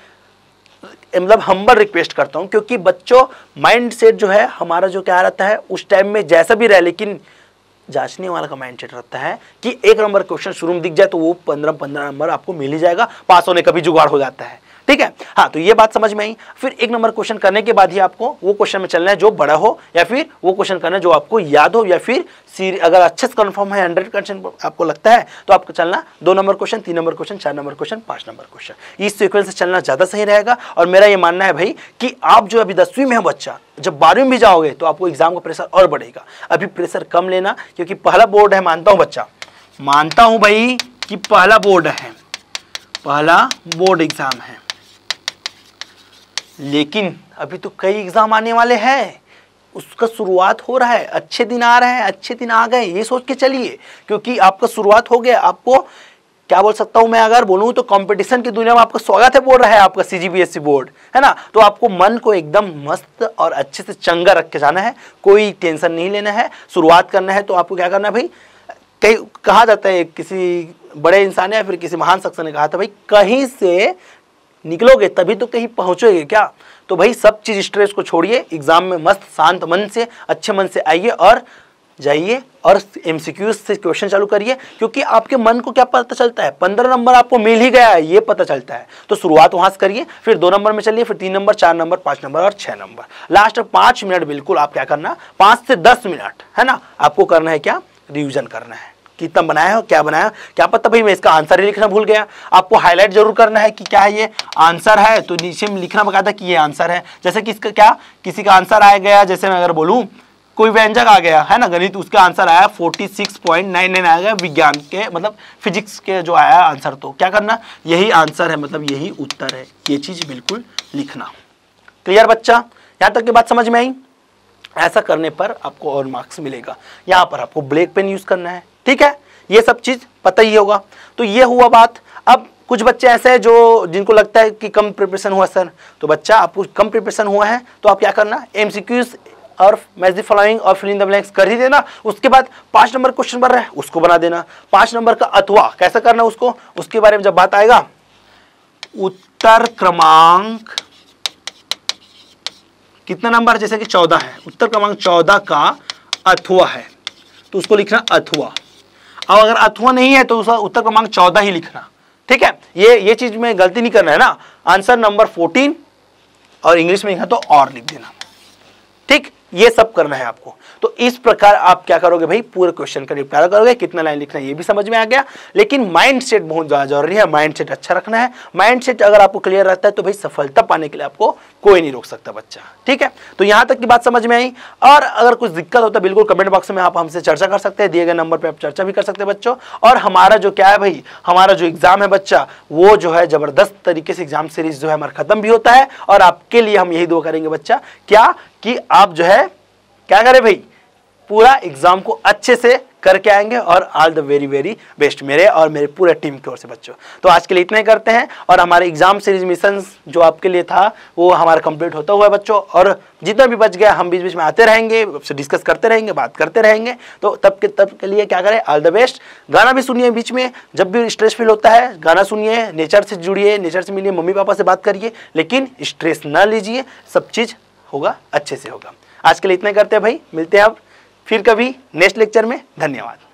मतलब हम्बल रिक्वेस्ट करता हूँ क्योंकि बच्चों माइंड सेट जो है हमारा जो क्या रहता है उस टाइम में जैसा भी रहे लेकिन जांचने वाला का माइंड सेट रहता है कि एक नंबर क्वेश्चन शुरू में दिख जाए तो वो पंद्रह पंद्रह नंबर आपको मिल ही जाएगा पास होने का भी जुगाड़ हो जाता है ठीक है हाँ तो ये बात समझ में आई फिर एक नंबर क्वेश्चन करने के बाद ही आपको वो क्वेश्चन में चलना है जो बड़ा हो या फिर वो क्वेश्चन करना है जो आपको याद हो या फिर अगर अच्छे से कन्फर्म है हंड्रेड परसेंट आपको लगता है तो आपको चलना दो नंबर क्वेश्चन तीन नंबर क्वेश्चन चार नंबर क्वेश्चन पांच नंबर क्वेश्चन इस सिक्वेंस से चलना ज़्यादा सही रहेगा और मेरा ये मानना है भाई कि आप जो अभी दसवीं में हो बच्चा जब बारहवीं भी जाओगे तो आपको एग्जाम का प्रेशर और बढ़ेगा अभी प्रेशर कम लेना क्योंकि पहला बोर्ड है मानता हूँ बच्चा मानता हूँ भाई कि पहला बोर्ड है पहला बोर्ड एग्जाम है लेकिन अभी तो कई एग्ज़ाम आने वाले हैं उसका शुरुआत हो रहा है अच्छे दिन आ रहे हैं अच्छे दिन आ गए ये सोच के चलिए क्योंकि आपका शुरुआत हो गया आपको क्या बोल सकता हूँ मैं अगर बोलूँ तो कंपटीशन की दुनिया में आपका स्वागत है बोल रहा है आपका सी बोर्ड है ना तो आपको मन को एकदम मस्त और अच्छे से चंगा रख के जाना है कोई टेंशन नहीं लेना है शुरुआत करना है तो आपको क्या करना है भाई कहीं कहा जाता है किसी बड़े इंसान या फिर किसी महान शख्स ने कहा था भाई कहीं से निकलोगे तभी तो कहीं पहुँचोगे क्या तो भाई सब चीज़ स्ट्रेस को छोड़िए एग्जाम में मस्त शांत मन से अच्छे मन से आइए और जाइए और एम से क्वेश्चन चालू करिए क्योंकि आपके मन को क्या पता चलता है पंद्रह नंबर आपको मिल ही गया है ये पता चलता है तो शुरुआत वहाँ से करिए फिर दो नंबर में चलिए फिर तीन नंबर चार नंबर पाँच नंबर और छः नंबर लास्ट पाँच मिनट बिल्कुल आप क्या करना पाँच से दस मिनट है ना आपको करना है क्या रिविजन करना है कितना बनाया हो क्या बनाया क्या पता भाई मैं इसका आंसर ही लिखना भूल गया आपको हाईलाइट जरूर करना है कि क्या है ये आंसर है तो नीचे में लिखना था कि ये आंसर है जैसे कि इसका क्या किसी का आंसर आया गया जैसे मैं अगर बोलूँ कोई व्यंजक आ गया है ना गणित उसका आंसर आया 46.99 आ गया विज्ञान के मतलब फिजिक्स के जो आया आंसर तो क्या करना यही आंसर है मतलब यही उत्तर है ये चीज़ बिल्कुल लिखना क्लियर बच्चा यहाँ तक की बात समझ में आई ऐसा करने पर आपको और मार्क्स मिलेगा यहाँ पर आपको ब्लैक पेन यूज़ करना है ठीक है ये सब चीज़ पता ही होगा तो ये हुआ बात अब कुछ बच्चे ऐसे हैं जो जिनको लगता है कि कम प्रिपरेशन हुआ सर तो बच्चा आपको कम प्रिपरेशन हुआ है तो आप क्या करना एम और मैच दी फॉलोइंग और फिलिंग द ब्लैंक्स कर ही देना उसके बाद पांच नंबर क्वेश्चन बन रहा है उसको बना देना पांच नंबर का अथवा कैसा करना उसको उसके बारे में जब बात आएगा उत्तर क्रमांक कितना नंबर जैसे कि चौदह है उत्तर क्रमांक चौदह का अथवा है तो उसको लिखना अथवा अब अगर अथवा नहीं है तो उसका उत्तर क्रमांक चौदह ही लिखना ठीक है ये ये चीज में गलती नहीं करना है ना आंसर नंबर फोर्टीन और इंग्लिश में लिखा तो और लिख देना ठीक ये सब करना है आपको तो इस प्रकार आप क्या करोगे भाई पूरे क्वेश्चन का निपटारा करोगे कितना लाइन लिखना है ये भी समझ में आ गया लेकिन माइंड सेट बहुत ज़्यादा जरूरी है माइंड सेट अच्छा रखना है माइंड सेट अगर आपको क्लियर रहता है तो भाई सफलता पाने के लिए आपको कोई नहीं रोक सकता बच्चा ठीक है तो यहां तक की बात समझ में आई और अगर कुछ दिक्कत होता तो है बिल्कुल कमेंट बॉक्स में आप हमसे चर्चा कर सकते हैं दिए गए नंबर पर आप चर्चा भी कर सकते हैं बच्चों और हमारा जो क्या है भाई हमारा जो एग्ज़ाम है बच्चा वो जो है ज़बरदस्त तरीके से एग्ज़ाम सीरीज जो है हमारा ख़त्म भी होता है और आपके लिए हम यही दुआ करेंगे बच्चा क्या कि आप जो है क्या करें भाई पूरा एग्ज़ाम को अच्छे से करके आएंगे और all the very very best मेरे और मेरे पूरे टीम की ओर से बच्चों तो आज के लिए इतना ही करते हैं और हमारे एग्जाम सीरीज मिशन जो आपके लिए था वो हमारा कंप्लीट होता हुआ है बच्चों और जितना भी बच गया हम बीच बीच में आते रहेंगे आपसे डिस्कस करते रहेंगे बात करते रहेंगे तो तब के तब के लिए क्या करें ऑल द बेस्ट गाना भी सुनिए बीच में जब भी स्ट्रेस फील होता है गाना सुनिए नेचर से जुड़िए नेचर से मिलिए मम्मी पापा से बात करिए लेकिन स्ट्रेस ना लीजिए सब चीज़ होगा अच्छे से होगा आज के लिए इतना करते हैं भाई मिलते हैं आप फिर कभी नेक्स्ट लेक्चर में धन्यवाद